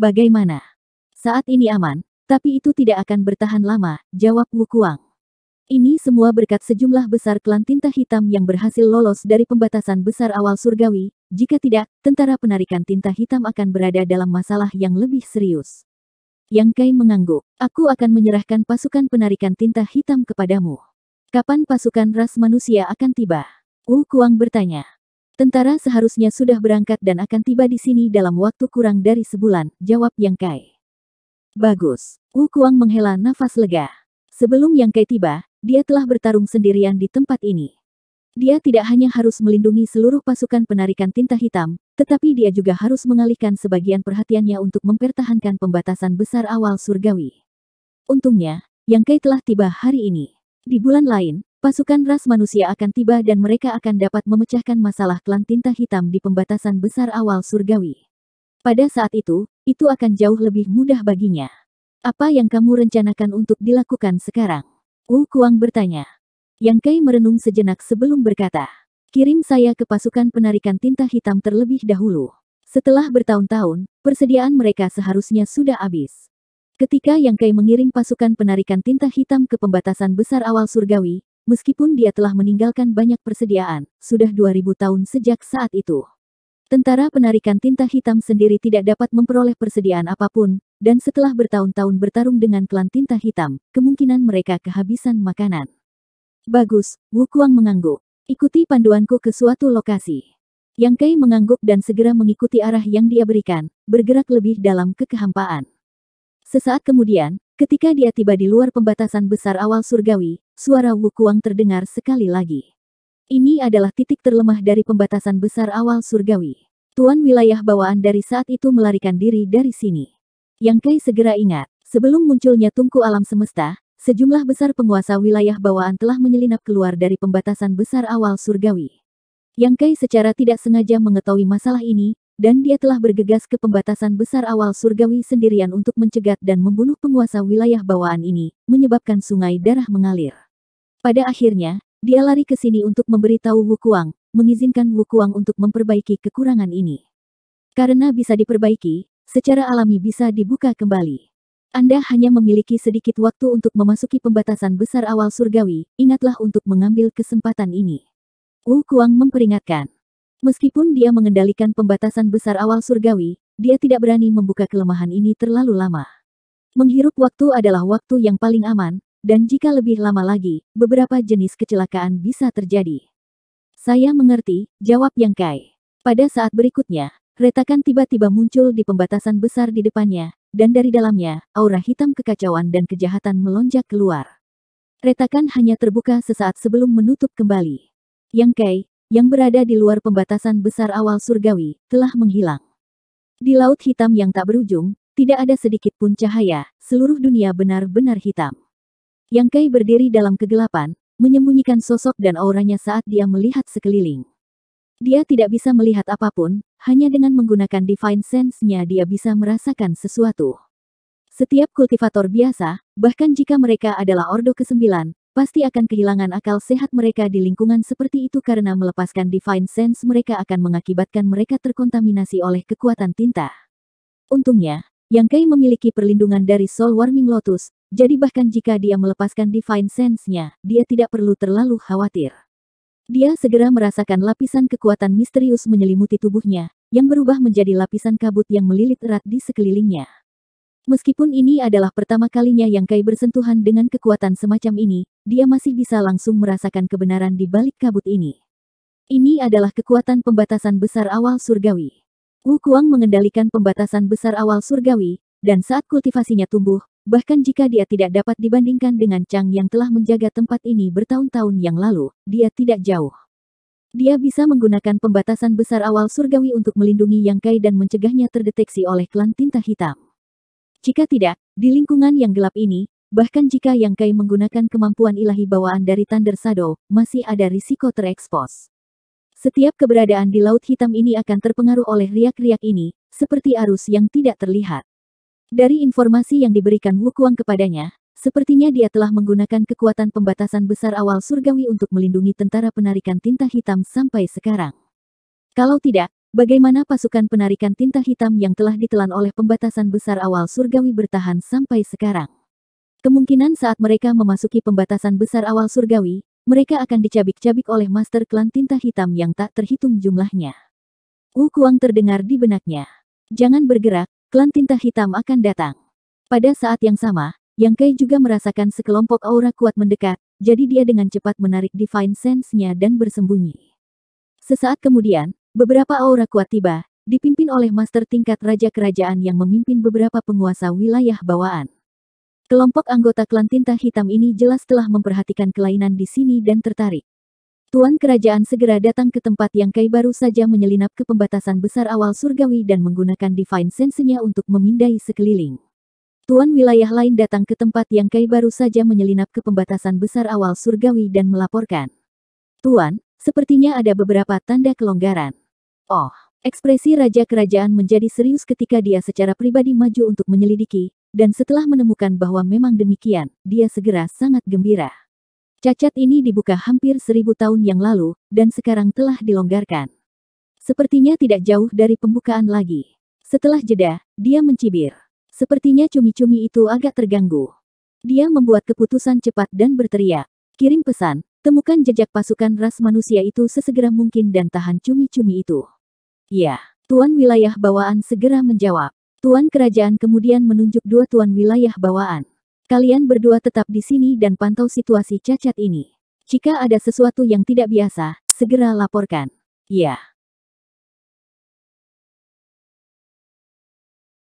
Bagaimana? Saat ini aman, tapi itu tidak akan bertahan lama, jawab Wukuang. Ini semua berkat sejumlah besar klan tinta hitam yang berhasil lolos dari pembatasan besar awal surgawi, jika tidak, tentara penarikan tinta hitam akan berada dalam masalah yang lebih serius. Yang Kai mengangguk. Aku akan menyerahkan pasukan penarikan tinta hitam kepadamu. Kapan pasukan ras manusia akan tiba? Wu Kuang bertanya. Tentara seharusnya sudah berangkat dan akan tiba di sini dalam waktu kurang dari sebulan, jawab Yang Kai. Bagus. Wu Kuang menghela nafas lega. Sebelum Yang Kai tiba, dia telah bertarung sendirian di tempat ini. Dia tidak hanya harus melindungi seluruh pasukan penarikan tinta hitam, tetapi dia juga harus mengalihkan sebagian perhatiannya untuk mempertahankan pembatasan besar awal surgawi. Untungnya, Yang Kai telah tiba hari ini. Di bulan lain, pasukan ras manusia akan tiba dan mereka akan dapat memecahkan masalah klan tinta hitam di pembatasan besar awal surgawi. Pada saat itu, itu akan jauh lebih mudah baginya. Apa yang kamu rencanakan untuk dilakukan sekarang? Wu Kuang bertanya. Yang Kai merenung sejenak sebelum berkata, kirim saya ke pasukan penarikan tinta hitam terlebih dahulu. Setelah bertahun-tahun, persediaan mereka seharusnya sudah habis. Ketika Yang Kai mengiring pasukan penarikan tinta hitam ke pembatasan besar awal surgawi, meskipun dia telah meninggalkan banyak persediaan, sudah 2000 tahun sejak saat itu. Tentara penarikan tinta hitam sendiri tidak dapat memperoleh persediaan apapun, dan setelah bertahun-tahun bertarung dengan klan tinta hitam, kemungkinan mereka kehabisan makanan. Bagus, Wukuang mengangguk. Ikuti panduanku ke suatu lokasi. Yang Kei mengangguk dan segera mengikuti arah yang dia berikan, bergerak lebih dalam ke kehampaan. Sesaat kemudian, ketika dia tiba di luar pembatasan besar awal surgawi, suara Wukuang terdengar sekali lagi. Ini adalah titik terlemah dari pembatasan besar awal surgawi. Tuan wilayah bawaan dari saat itu melarikan diri dari sini. Yang Kei segera ingat, sebelum munculnya tungku alam semesta, sejumlah besar penguasa wilayah bawaan telah menyelinap keluar dari pembatasan besar awal surgawi. Yang Kai secara tidak sengaja mengetahui masalah ini, dan dia telah bergegas ke pembatasan besar awal surgawi sendirian untuk mencegat dan membunuh penguasa wilayah bawaan ini, menyebabkan sungai darah mengalir. Pada akhirnya, dia lari ke sini untuk memberitahu Wukuang, mengizinkan Wukuang untuk memperbaiki kekurangan ini. Karena bisa diperbaiki, secara alami bisa dibuka kembali. Anda hanya memiliki sedikit waktu untuk memasuki pembatasan besar awal surgawi, ingatlah untuk mengambil kesempatan ini. Wu Kuang memperingatkan. Meskipun dia mengendalikan pembatasan besar awal surgawi, dia tidak berani membuka kelemahan ini terlalu lama. Menghirup waktu adalah waktu yang paling aman, dan jika lebih lama lagi, beberapa jenis kecelakaan bisa terjadi. Saya mengerti, jawab Yang Kai. Pada saat berikutnya, retakan tiba-tiba muncul di pembatasan besar di depannya, dan dari dalamnya, aura hitam kekacauan dan kejahatan melonjak keluar. Retakan hanya terbuka sesaat sebelum menutup kembali. Yang Kai, yang berada di luar pembatasan besar awal surgawi, telah menghilang. Di laut hitam yang tak berujung, tidak ada sedikit pun cahaya, seluruh dunia benar-benar hitam. Yang Kai berdiri dalam kegelapan, menyembunyikan sosok dan auranya saat dia melihat sekeliling. Dia tidak bisa melihat apapun, hanya dengan menggunakan divine sense-nya dia bisa merasakan sesuatu. Setiap kultivator biasa, bahkan jika mereka adalah Ordo ke-9, pasti akan kehilangan akal sehat mereka di lingkungan seperti itu karena melepaskan divine sense mereka akan mengakibatkan mereka terkontaminasi oleh kekuatan tinta. Untungnya, Yang Kai memiliki perlindungan dari Soul Warming Lotus, jadi bahkan jika dia melepaskan divine sense-nya, dia tidak perlu terlalu khawatir. Dia segera merasakan lapisan kekuatan misterius menyelimuti tubuhnya, yang berubah menjadi lapisan kabut yang melilit erat di sekelilingnya. Meskipun ini adalah pertama kalinya yang Kai bersentuhan dengan kekuatan semacam ini, dia masih bisa langsung merasakan kebenaran di balik kabut ini. Ini adalah kekuatan pembatasan besar awal surgawi. Wu Kuang mengendalikan pembatasan besar awal surgawi, dan saat kultivasinya tumbuh, Bahkan jika dia tidak dapat dibandingkan dengan Chang yang telah menjaga tempat ini bertahun-tahun yang lalu, dia tidak jauh. Dia bisa menggunakan pembatasan besar awal surgawi untuk melindungi Yang Kai dan mencegahnya terdeteksi oleh klan tinta hitam. Jika tidak, di lingkungan yang gelap ini, bahkan jika Yang Kai menggunakan kemampuan ilahi bawaan dari Thunder Shadow, masih ada risiko terekspos. Setiap keberadaan di Laut Hitam ini akan terpengaruh oleh riak-riak ini, seperti arus yang tidak terlihat. Dari informasi yang diberikan Wukuang kepadanya, sepertinya dia telah menggunakan kekuatan pembatasan besar awal surgawi untuk melindungi tentara penarikan tinta hitam sampai sekarang. Kalau tidak, bagaimana pasukan penarikan tinta hitam yang telah ditelan oleh pembatasan besar awal surgawi bertahan sampai sekarang? Kemungkinan saat mereka memasuki pembatasan besar awal surgawi, mereka akan dicabik-cabik oleh master klan tinta hitam yang tak terhitung jumlahnya. Wu Kuang terdengar di benaknya. Jangan bergerak, klan tinta hitam akan datang. Pada saat yang sama, Yang Kai juga merasakan sekelompok aura kuat mendekat, jadi dia dengan cepat menarik Divine Sense-nya dan bersembunyi. Sesaat kemudian, beberapa aura kuat tiba, dipimpin oleh master tingkat Raja Kerajaan yang memimpin beberapa penguasa wilayah bawaan. Kelompok anggota klan tinta hitam ini jelas telah memperhatikan kelainan di sini dan tertarik. Tuan kerajaan segera datang ke tempat yang Kai baru saja menyelinap ke pembatasan besar awal surgawi dan menggunakan divine sense-nya untuk memindai sekeliling. Tuan wilayah lain datang ke tempat yang Kai baru saja menyelinap ke pembatasan besar awal surgawi dan melaporkan. Tuan, sepertinya ada beberapa tanda kelonggaran. Oh, ekspresi raja kerajaan menjadi serius ketika dia secara pribadi maju untuk menyelidiki, dan setelah menemukan bahwa memang demikian, dia segera sangat gembira. Cacat ini dibuka hampir seribu tahun yang lalu, dan sekarang telah dilonggarkan. Sepertinya tidak jauh dari pembukaan lagi. Setelah jeda, dia mencibir. Sepertinya cumi-cumi itu agak terganggu. Dia membuat keputusan cepat dan berteriak. Kirim pesan, temukan jejak pasukan ras manusia itu sesegera mungkin dan tahan cumi-cumi itu. Ya, Tuan Wilayah Bawaan segera menjawab. Tuan Kerajaan kemudian menunjuk dua Tuan Wilayah Bawaan. Kalian berdua tetap di sini dan pantau situasi cacat ini. Jika ada sesuatu yang tidak biasa, segera laporkan. Ya.